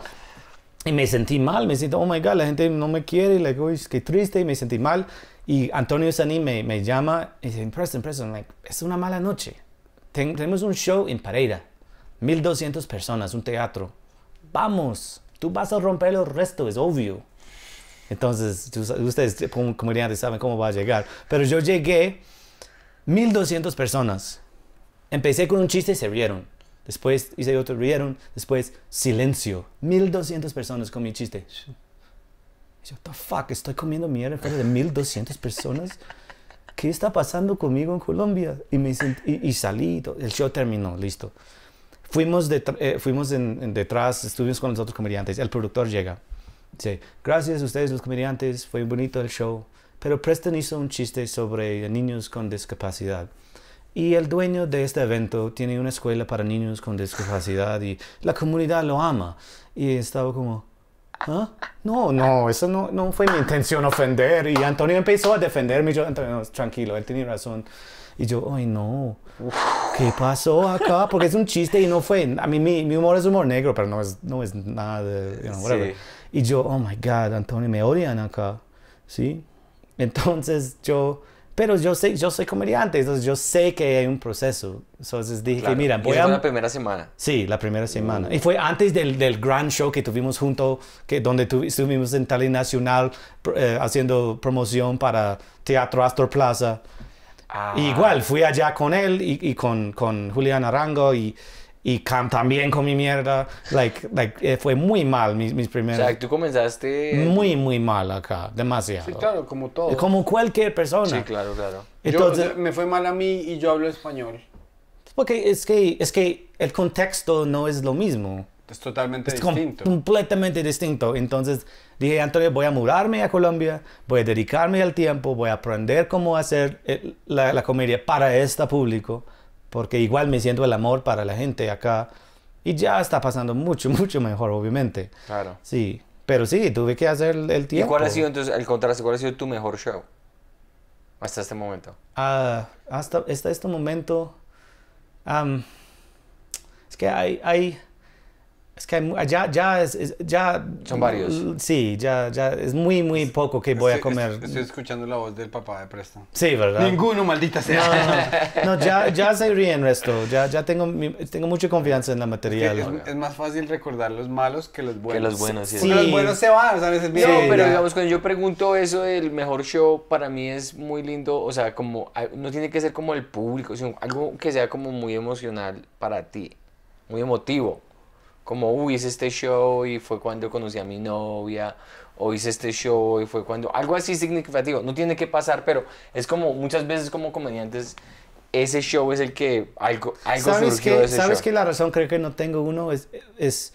y me sentí mal, me sentí, oh my god, la gente no me quiere, le like, uy, qué triste, y me sentí mal. Y Antonio Saní me, me llama y dice, Preston, Preston, like, es una mala noche. tenemos un show en Pereira, 1200 personas, un teatro. Vamos, tú vas a romper el resto, es obvio. Entonces, ustedes como comediantes saben cómo va a llegar. Pero yo llegué, 1200 personas. Empecé con un chiste y se rieron. Después hice otro, rieron. Después, silencio. 1200 personas con mi chiste. yo, the fuck, estoy comiendo mierda en frente de 1200 personas. ¿Qué está pasando conmigo en Colombia? Y, me salí, el show terminó, listo. Fuimos, eh, detrás, estuvimos con los otros comediantes. El productor llega Sí. Gracias a ustedes los comediantes, fue bonito el show. Pero Preston hizo un chiste sobre niños con discapacidad. Y el dueño de este evento tiene una escuela para niños con discapacidad y la comunidad lo ama. Y estaba como, ¿Ah? No, no, eso no, no, fue mi intención ofender. Y Antonio empezó a defenderme. Y yo, Antonio, tranquilo, él tenía razón. Y yo, ay, no, ¿qué pasó acá? Porque es un chiste y no fue. A mí, mi, humor es humor negro, pero no es, no es nada de, Sí. Y yo, oh my God, Antonio, me odian acá, ¿sí? Entonces yo, pero yo sé, yo soy comediante, entonces yo sé que hay un proceso. Entonces dije mira, voy a... la primera semana. Sí, la primera mm. semana. Y fue antes del, del gran show que tuvimos junto, que, donde estuvimos en y Nacional eh, haciendo promoción para Teatro Astor Plaza. Ah. igual, fui allá con él y, con, con Julián Arango y, y Cam también con mi mierda. Like, like, eh, fue muy mal mis, mis primeros. O sea, tú comenzaste. Muy, muy mal acá, demasiado. Sí, claro, como todo. Como cualquier persona. Sí, claro, claro. Entonces, me fue mal a mí y yo hablo español. Porque es que, es que el contexto no es lo mismo. Es totalmente distinto. completamente distinto. Entonces dije, Antonio, voy a mudarme a Colombia, voy a dedicarme al tiempo, voy a aprender cómo hacer la, la comedia para este público porque igual me siento el amor para la gente acá y ya está pasando mucho, mucho mejor, obviamente. Claro. Sí, pero sí, tuve que hacer el tiempo. ¿Y cuál ha sido entonces el contraste? ¿Cuál ha sido tu mejor show hasta este momento? Ah, hasta, hasta este momento, es que hay, hay, es que ya, es, ya... Son varios. Sí, ya, ya es muy, muy poco que voy a comer. Estoy, escuchando la voz del papá de Preston. Sí, ¿verdad? Ninguno, maldita sea. No, no, no ya, ya se ríen resto. Ya, ya tengo, tengo mucha confianza en la material. Es, más fácil recordar los malos que los buenos. Que los buenos, sí. se van, No, pero digamos, cuando yo pregunto eso del mejor show, para mí es muy lindo, o sea, como, no tiene que ser como el público, sino algo que sea como muy emocional para ti, muy emotivo como, uy, hice este show y fue cuando conocí a mi novia, o hice este show y fue cuando, algo así significativo, no tiene que pasar, pero es como muchas veces como comediantes, ese show es el que algo, ¿Sabes surgió que, ¿Sabes que la razón creo que no tengo uno es, es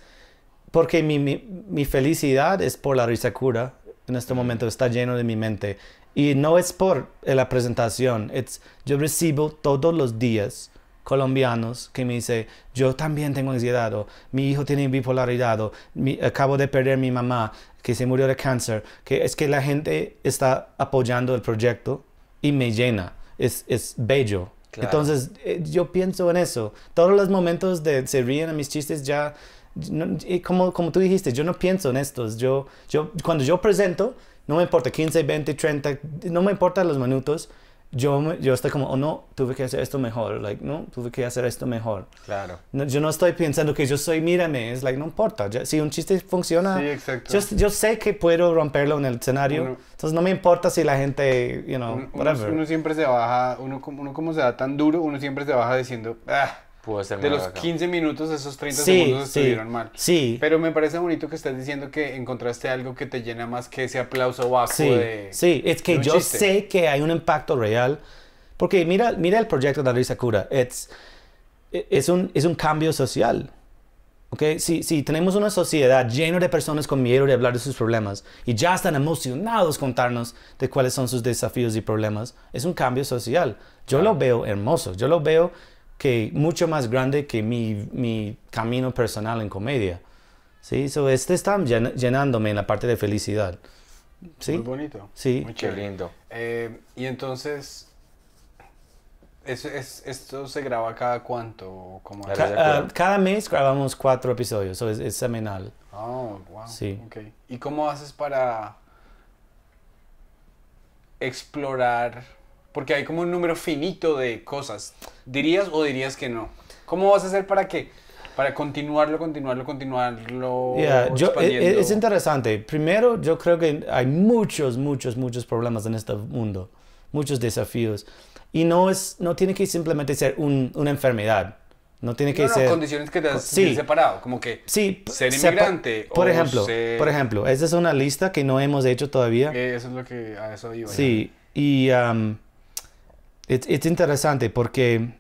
porque mi, mi, mi felicidad es por la risa cura, en este momento está lleno de mi mente, y no es por eh, la presentación, es, yo recibo todos los días colombianos que me dice, yo también tengo ansiedad, mi hijo tiene bipolaridad, o, acabo de perder mi mamá que se murió de cáncer, que es que la gente está apoyando el proyecto y me llena, es, bello. Entonces eh, yo pienso en eso, todos los momentos de se ríen a mis chistes ya, como, como tú dijiste, yo no pienso en estos, yo, yo, cuando yo presento, no me importa 15, 20, 30, no me importan los minutos, yo, yo estoy como, oh no, tuve que hacer esto mejor, like, no, tuve que hacer esto mejor. Claro. yo no estoy pensando que yo soy, mírame, es like, no importa, si un chiste funciona, Yo, sé que puedo romperlo en el escenario, entonces no me importa si la gente, you know, uno, whatever. siempre se baja, uno, uno como se da tan duro, uno siempre se baja diciendo, ah de los 15 minutos, esos 30 sí, segundos estuvieron sí, mal. Sí. Pero me parece bonito que estés diciendo que encontraste algo que te llena más que ese aplauso o sí, de. Sí, es que yo sé que hay un impacto real. Porque mira, mira el proyecto de la Sakura. Es, e, es, un, es un cambio social. Okay? Si, si tenemos una sociedad llena de personas con miedo de hablar de sus problemas y ya están emocionados contarnos de cuáles son sus desafíos y problemas, es un cambio social. Yo lo veo hermoso. Yo lo veo que mucho más grande que mi, camino personal en comedia. ¿sí? eso este está llenándome en la parte de felicidad. ¿Sí? Muy bonito. Sí. Muy lindo. Eh, y entonces, esto se graba cada cuánto? Ah, cada mes grabamos cuatro episodios, so es, semanal. Oh, wow. ¿Y cómo haces para explorar porque hay como un número finito de cosas. ¿Dirías o dirías que no? ¿Cómo vas a hacer para que para continuarlo, continuarlo, continuarlo? Eh, eh, es, interesante. Primero, yo creo que hay muchos, muchos, muchos problemas en este mundo, muchos desafíos. Y no, es, no tiene que simplemente ser una enfermedad. No tiene que no, no, condiciones que te has separado, como que ser inmigrante. por ejemplo, por ejemplo, esa es una lista que no hemos hecho todavía. Eh, eso es lo que a eso iba. Sí, y um, es, interesante porque,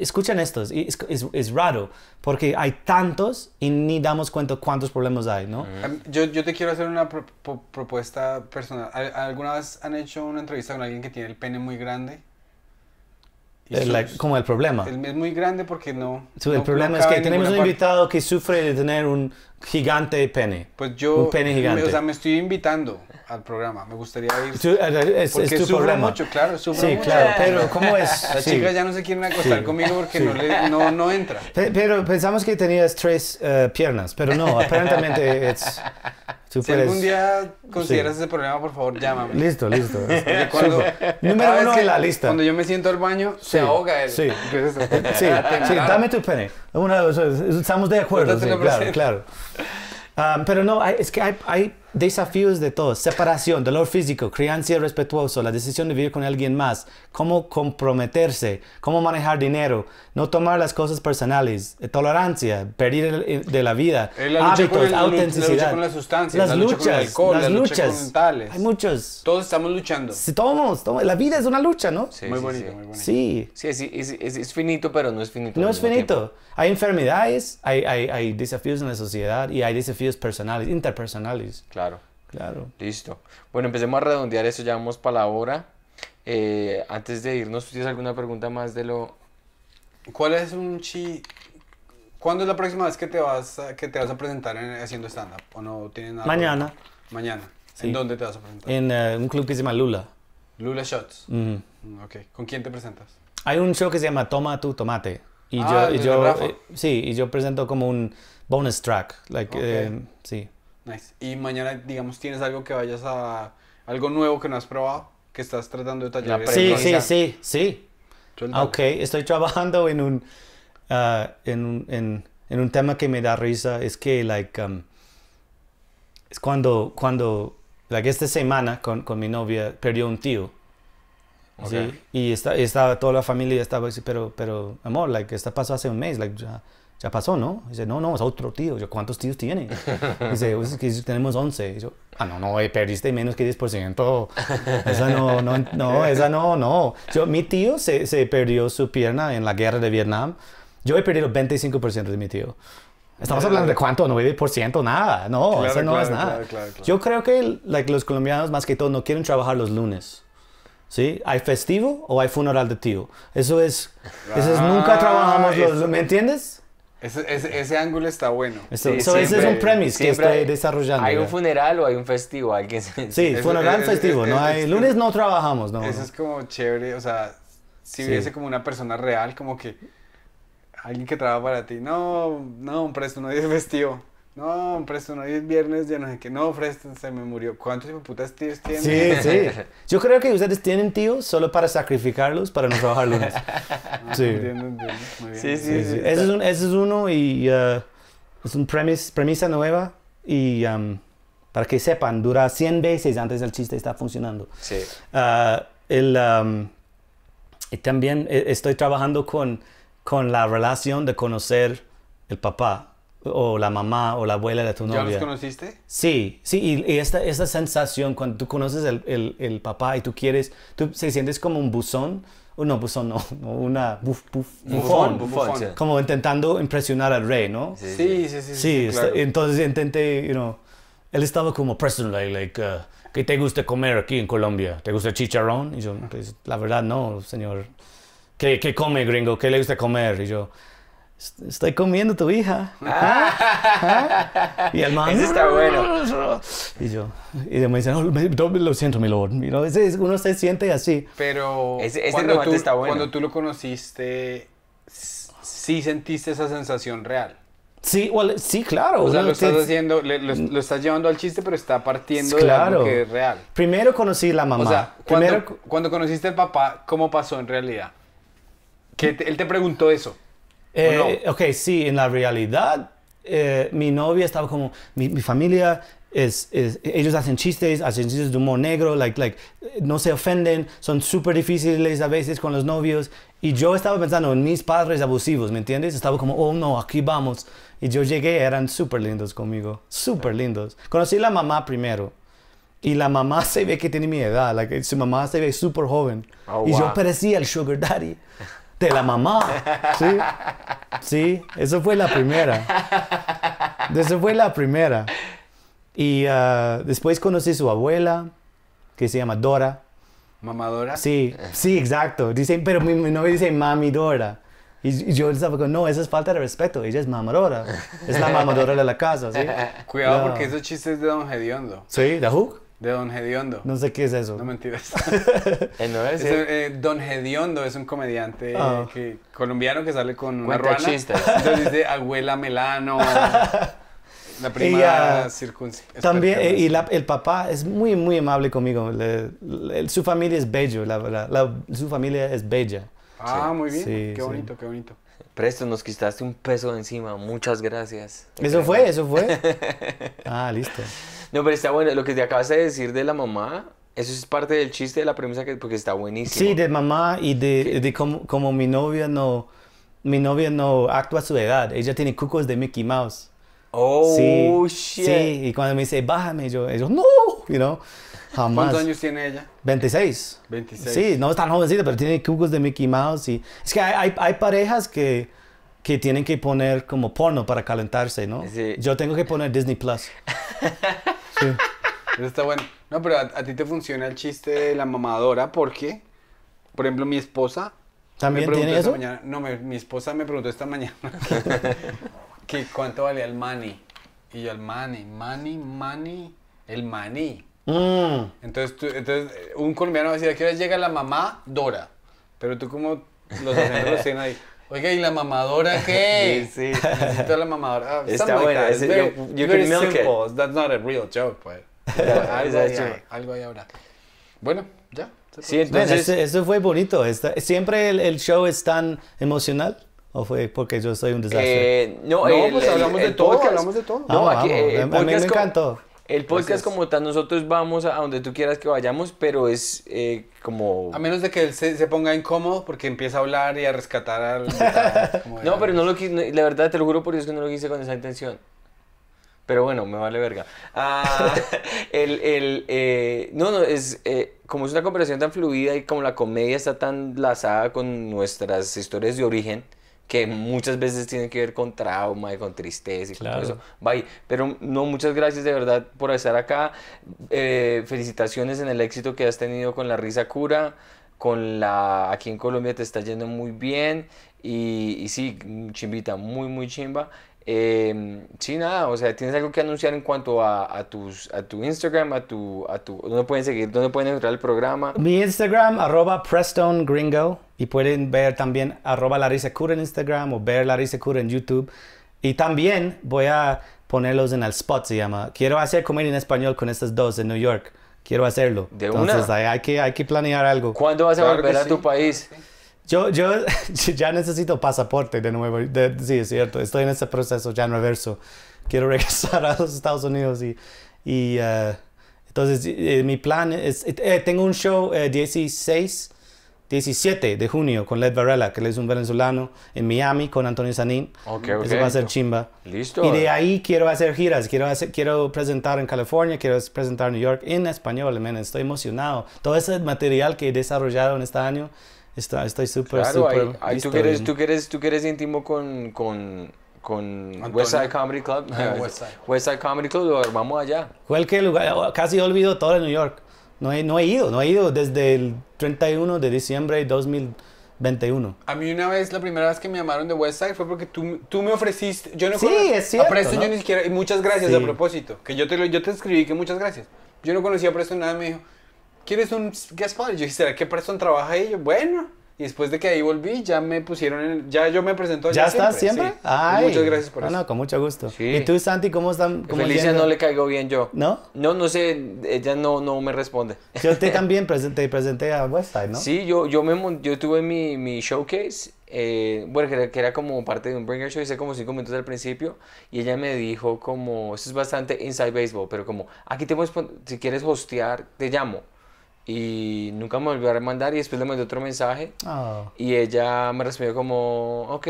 escuchen estos, es, es, es, raro, porque hay tantos y ni damos cuenta cuántos problemas hay, ¿no? Em, yo, yo, te quiero hacer una propuesta personal. ¿Alguna vez han hecho una entrevista con alguien que tiene el pene muy grande? Es como el problema. Es muy grande porque no. el problema es que tenemos un invitado que sufre de tener un gigante pene. Pues yo. Un pene gigante. o sea, me estoy invitando al programa. Me gustaría ir. Tú, es, porque es tu sufre mucho, claro. Sufre sí, claro. Pero, ¿cómo es? Las chicas ya no se quieren acostar conmigo porque no, no, entra. pero pensamos que tenías tres eh, piernas, pero no, aparentemente es si algún día consideras ese problema, por favor, llámame. Listo, listo. Cuando, Número ah, uno en la lista. Cuando yo me siento al baño, se ahoga él. Sí, sí, dame tu pene. estamos de acuerdo, claro, claro. Ah, pero no, es que hay, hay desafíos de todos, separación, dolor físico, crianza respetuoso la decisión de vivir con alguien más, cómo comprometerse, cómo manejar dinero, no tomar las cosas personales, eh, tolerancia, pedir eh, de la vida, la hábitos, autenticidad. La las luchas, con las luchas. Hay muchos. Todos estamos luchando. Sí, todos, La vida es una lucha, ¿no? Sí, muy, sí, bonito, muy Sí. Sí, es, finito, pero no es finito. No es finito. Hay enfermedades, hay, hay, hay desafíos en la sociedad y hay desafíos personales, interpersonales. Claro. Claro. Listo. Bueno, empecemos a redondear eso, ya vamos para la hora. Eh, antes de irnos, ¿tienes alguna pregunta más de lo... ¿Cuál es un chi... ¿Cuándo es la próxima vez que te vas a, que te vas a presentar haciendo stand-up? ¿O no tienes nada? Mañana. Mañana. ¿En dónde te vas a presentar? En eh, un club que se llama Lula. Lula Shots. Mm, ok. ¿Con quién te presentas? Hay un show que se llama Toma tu tomate. Y ah, yo, y yo eh, sí, y yo presento como un bonus track. Like, sí. Y mañana, digamos, tienes algo que vayas a. algo nuevo que no has probado, que estás tratando de tallar. Sí, sí, sí, sí. Ok, estoy trabajando ah, en un, en, en, un tema que me da risa. Es que, like, um, es cuando, cuando, like, esta semana con, con mi novia perdió un tío. Y está, estaba toda la familia, estaba así, pero, pero, amor, like, esta pasó hace un mes, like, ya ya pasó, ¿no? dice, no, no, es otro tío. Yo, ¿cuántos tíos tiene? dice, tenemos 11. yo, ah, no, no, eh, perdiste menos que 10%. Esa no, no, no, esa no, no. Yo, mi tío se, perdió su pierna en la guerra de Vietnam. Yo he perdido 25% de mi tío. Estamos hablando de cuánto, 9%, nada. No, eso no es nada. Yo creo que los colombianos, más que todo, no quieren trabajar los lunes. ¿Sí? ¿Hay festivo o hay funeral de tío? Eso es. eso es ah, nunca trabajamos los. ¿Me entiendes? Ese, ese, ese ángulo está bueno. Eso, ese es un premise que estoy desarrollando. Hay un funeral o hay un festivo. Sí, es, funeral, es, festivo. no hay, lunes no trabajamos. No, eso es como chévere. O sea, si viese como una persona real, como que alguien que trabaja para ti. No, no, esto no es festivo. No, Preston, hoy es viernes, ya no sé qué. No, Preston se me murió. ¿Cuántos putas tíos tienen? Sí, sí. Yo creo que ustedes tienen tíos solo para sacrificarlos para no trabajar lunes. Ah, sí. sí. Sí, sí, Ese, es, un, es uno y uh, es una premis, premisa nueva y um, para que sepan, dura 100 veces antes del chiste está funcionando. Sí. Uh, el, um, y también eh, estoy trabajando con, con la relación de conocer el papá o la mamá o la abuela de tu novia. ¿Ya los conociste? Sí, sí, y, esta, esta, sensación cuando tú conoces el, el, papá y tú quieres, tú se sientes como un buzón, o no, buzón no, una buf, buf, bufón, como intentando impresionar al rey, ¿no? Sí, sí, sí. Sí, sí, entonces intenté, you él estaba como personally, like, uh, ¿qué te gusta comer aquí en Colombia? ¿Te gusta el chicharrón? Y yo, pues, la verdad no, señor. ¿Qué, ¿Qué come, gringo? ¿Qué le gusta comer? Y yo, estoy comiendo tu hija. Ah. Y el mamá Eso está bueno. Y yo, y me dicen, oh, lo siento, mi lord. You uno se siente así. Pero ese, cuando, tú, está bueno. cuando tú lo conociste, sí sentiste esa sensación real. Sí, sí, claro. O sea, lo estás haciendo, mm. lo, estás llevando al chiste, pero está partiendo de algo que es real. Primero conocí la mamá. O sea, cuando, cuando conociste al papá, ¿cómo pasó en realidad? Que él te preguntó eso. Eh, ok, sí, en la realidad, eh, mi novia estaba como, mi, familia es, ellos hacen chistes, hacen chistes de humor negro, like, no se ofenden, son súper difíciles a veces con los novios. Y yo estaba pensando en mis padres abusivos, ¿me entiendes? Estaba como, oh no, aquí vamos. Y yo llegué, eran súper lindos conmigo, súper lindos. Conocí la mamá primero. Y la mamá se ve que tiene mi edad, su mamá se ve súper joven. Oh, y yo parecía el sugar daddy la mamá. Sí, sí, eso fue la primera. Eso fue la primera. Y ah, después conocí su abuela, que se llama Dora. ¿Mamadora? Sí, sí, exacto. Dicen, pero mi, dice mami Dora. Y, yo estaba digo, no, esa es falta de respeto. Ella es mamadora. Es la mamadora de la casa, ¿sí? Cuidado, porque esos chistes de Don Sí, de Hook. De Don Gediondo. No sé qué es eso. No mentiras. Eh, no es, eh, Don Gediondo es un comediante ah. eh, colombiano que sale con una Cuenta Chistes. Entonces dice abuela Melano. la prima circunstancia. También, y el papá es muy, muy amable conmigo. su familia es bello, la, su familia es bella. Ah, muy bien. Sí, qué bonito, qué bonito. Presto, nos quitaste un peso encima. Muchas gracias. Eso fue, eso fue. ah, listo. No, pero está bueno. Lo que te acabas de decir de la mamá, eso es parte del chiste de la premisa, que, porque está buenísimo. Sí, de mamá y de, de como, mi novia no... Mi novia no actúa a su edad. Ella tiene cucos de Mickey Mouse. Oh, sí, shit. Sí, y cuando me dice, bájame, yo, no, you know, jamás. ¿Cuántos años tiene ella? 26. 26. Sí, no es tan jovencita, pero tiene cucos de Mickey Mouse y... Es que hay, parejas que, que tienen que poner como porno para calentarse, ¿no? Yo tengo que poner Disney Plus. está bueno. No, pero a, ti te funciona el chiste de la mamadora porque, por ejemplo, mi esposa. ¿También tiene eso? Mañana, no, mi esposa me preguntó esta mañana que, cuánto valía el mani. Y yo, el mani, money, money, el money. Mm. Entonces, entonces, eh, un colombiano va a decir, ¿a qué hora llega la mamá Dora? Pero tú como los acentos los tienen ahí. Oiga, ¿y la mamadora qué? sí, sí. Necesito la mamadora. Ah, está buena. Like Very, you, can milk simple. it. That's not a real joke, pues. algo, ahí hay, algo habrá. Bueno, ya. Sí, entonces... eso, fue bonito. esta ¿Siempre el, el, show es tan emocional? ¿O fue porque yo soy un desastre? Eh, no, no pues hablamos, de todo, hablamos ah, de todo. No, aquí, vamos. Eh, a, mí me encantó. El podcast como tal, nosotros vamos a donde tú quieras que vayamos, pero es eh, como... A menos de que él se, ponga incómodo porque empieza a hablar y a rescatar al... no, pero no lo la verdad te lo juro por Dios que no lo hice con esa intención. Pero bueno, me vale verga. Ah, el, eh, no, no, es eh, como es una conversación tan fluida y como la comedia está tan lazada con nuestras historias de origen, que muchas veces tiene que ver con trauma y con tristeza y claro. todo eso. Bye. Pero no, muchas gracias de verdad por estar acá. Eh, felicitaciones en el éxito que has tenido con la risa cura. Con la aquí en Colombia te está yendo muy bien. Y, sí, chimbita, muy, muy chimba. Em, sí, nada, o sea, ¿tienes algo que anunciar en cuanto a, tus, a tu Instagram, a tu, a tu, dónde pueden seguir, dónde pueden entrar el programa? Mi Instagram, arroba Preston Gringo, y pueden ver también arroba en Instagram o ver cura en YouTube. Y también voy a ponerlos en el spot, se llama. Quiero hacer comer en español con estas dos en New York. Quiero hacerlo. De Entonces una. Hay, hay, que, hay que planear algo. ¿Cuándo vas a volver a tu país? Yo, yo, ya necesito pasaporte de nuevo. sí, es cierto. Estoy en ese proceso ya en reverso. Quiero regresar a los Estados Unidos y... Eh, entonces, eh, mi plan es... Eh, tengo un show 16 17 de junio con Led Varela, que él es un venezolano, en Miami con Antonio Sanín. Okay, Eso va a ser chimba. Listo. Y de ahí quiero hacer giras, quiero, quiero presentar en California, quiero presentar en New York en español, man. estoy emocionado. Todo ese material que he desarrollado en este año, está, estoy súper, claro, súper tú, quieres tú, íntimo con, con con Westside Comedy Club. Westside. West Comedy Club, vamos allá. lugar, casi olvido todo en New York. No he, no he ido, no he ido desde el 31 de diciembre de 2021. A mí una vez, la primera vez que me llamaron de Westside fue porque tú, tú me ofreciste, yo no conocía, A Preston yo ni siquiera, y muchas gracias a propósito, que yo te, yo te escribí que muchas gracias. Yo no conocía a Preston nada, me dijo, ¿quieres un guest Y yo dije, ¿será que Preston trabaja ahí? Y yo, bueno. Y después de que ahí volví, ya me pusieron Ya yo me presento ¿Ya estás siempre? Pues Ay. Muchas gracias por eso. No, con mucho gusto. ¿Y tú, Santi, cómo están? Cómo Felicia no le caigo bien yo. ¿No? No, no sé. Ella no, no me responde. Yo también presenté, presenté a Westside, ¿no? Sí, yo, yo, me, yo tuve mi, mi showcase eh, bueno, que era, como parte de un bringer show, hice como cinco minutos al principio y ella me dijo como, esto es bastante inside baseball, pero como, aquí te puedes, si quieres hostear, te llamo y nunca me volvió a mandar y después le mandé otro mensaje ah. y ella me respondió como, ok,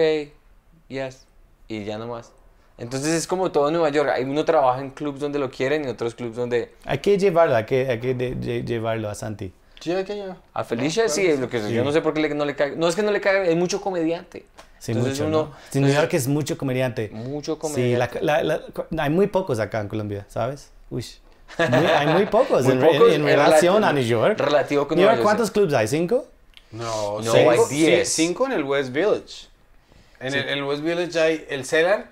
yes, y ya nomás. Entonces es como todo Nueva York, hay uno trabaja en clubs donde lo quieren y otros clubs donde... Hay que llevarlo, hay que, que llevarlo a Santi. Sí, hay que A Felicia ah, sí, lo que yo no sé por qué no le cae, no es que no le caiga, es mucho comediante. Sí, entonces mucho, ¿no? York es mucho comediante. Mucho comediante. Sí, hay muy pocos acá en Colombia, ¿sabes? Uy hay muy pocos, en, relación a New York. Relativo con York. ¿Cuántos clubes hay? ¿Cinco? No, no seis, hay diez. Cinco en el West Village. En, el, West Village hay el Cellar,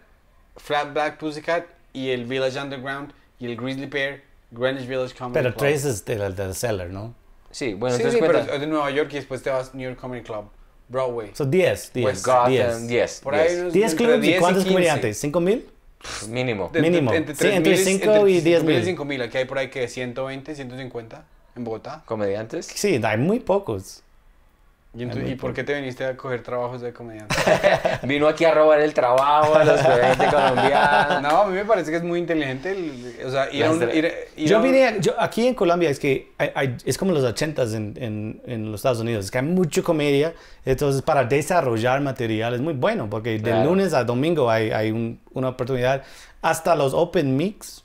Flat Black Pussycat y el Village Underground y el Grizzly Bear, Greenwich Village Comedy Pero tres es del, del Cellar, ¿no? Sí, bueno, sí, sí, de Nueva York y después te vas a New York Comedy Club. Broadway. Son 10, 10. Por ahí 10 clubes, y cuántos comediantes? ¿Cinco mil? Mínimo. mínimo. entre, 3, sí, entre 5 entre, y 10 mil. 5 mil. Aquí hay por ahí que 120, 150 en Bogotá. ¿Comediantes? Sí, hay muy pocos. ¿Y, ¿Y, por qué te viniste a coger trabajos de comediante? Vino aquí a robar el trabajo a los comediantes colombianos. No, a mí me parece que es muy inteligente. o sea, yo vine, aquí en Colombia es que hay, es como los 80s en, en, en, los Estados Unidos, es que hay mucha comedia. Entonces, para desarrollar material es muy bueno, porque de lunes a domingo hay, hay una oportunidad. Hasta los open mix,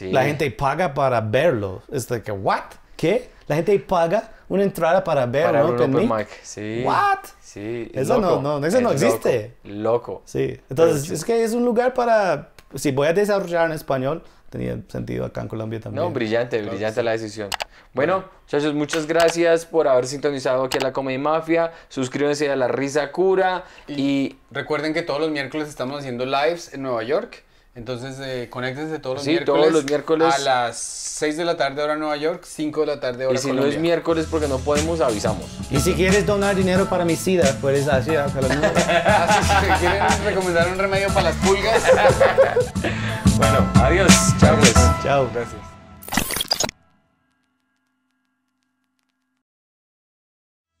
la gente paga para verlo. Es que, ¿what? ¿Qué? La gente paga una entrada para ver un open, Sí. What? Eso no, existe. Loco. Sí. Entonces es que es un lugar para si voy a desarrollar en español tenía sentido acá en Colombia también. No, brillante, brillante la decisión. Bueno, muchachos, muchas gracias por haber sintonizado aquí a la Comedy Mafia. Suscríbanse a La Risa Cura y... recuerden que todos los miércoles estamos haciendo lives en Nueva York. Entonces, eh, conéctense todos los, miércoles a las 6 de la tarde hora Nueva York, 5 de la tarde hora Y si no es miércoles porque no podemos, avisamos. Y si quieres donar dinero para mi sida, puedes así hasta las ah, si quieren recomendar un remedio para las pulgas. bueno, adiós. Chao pues. Chao. Gracias.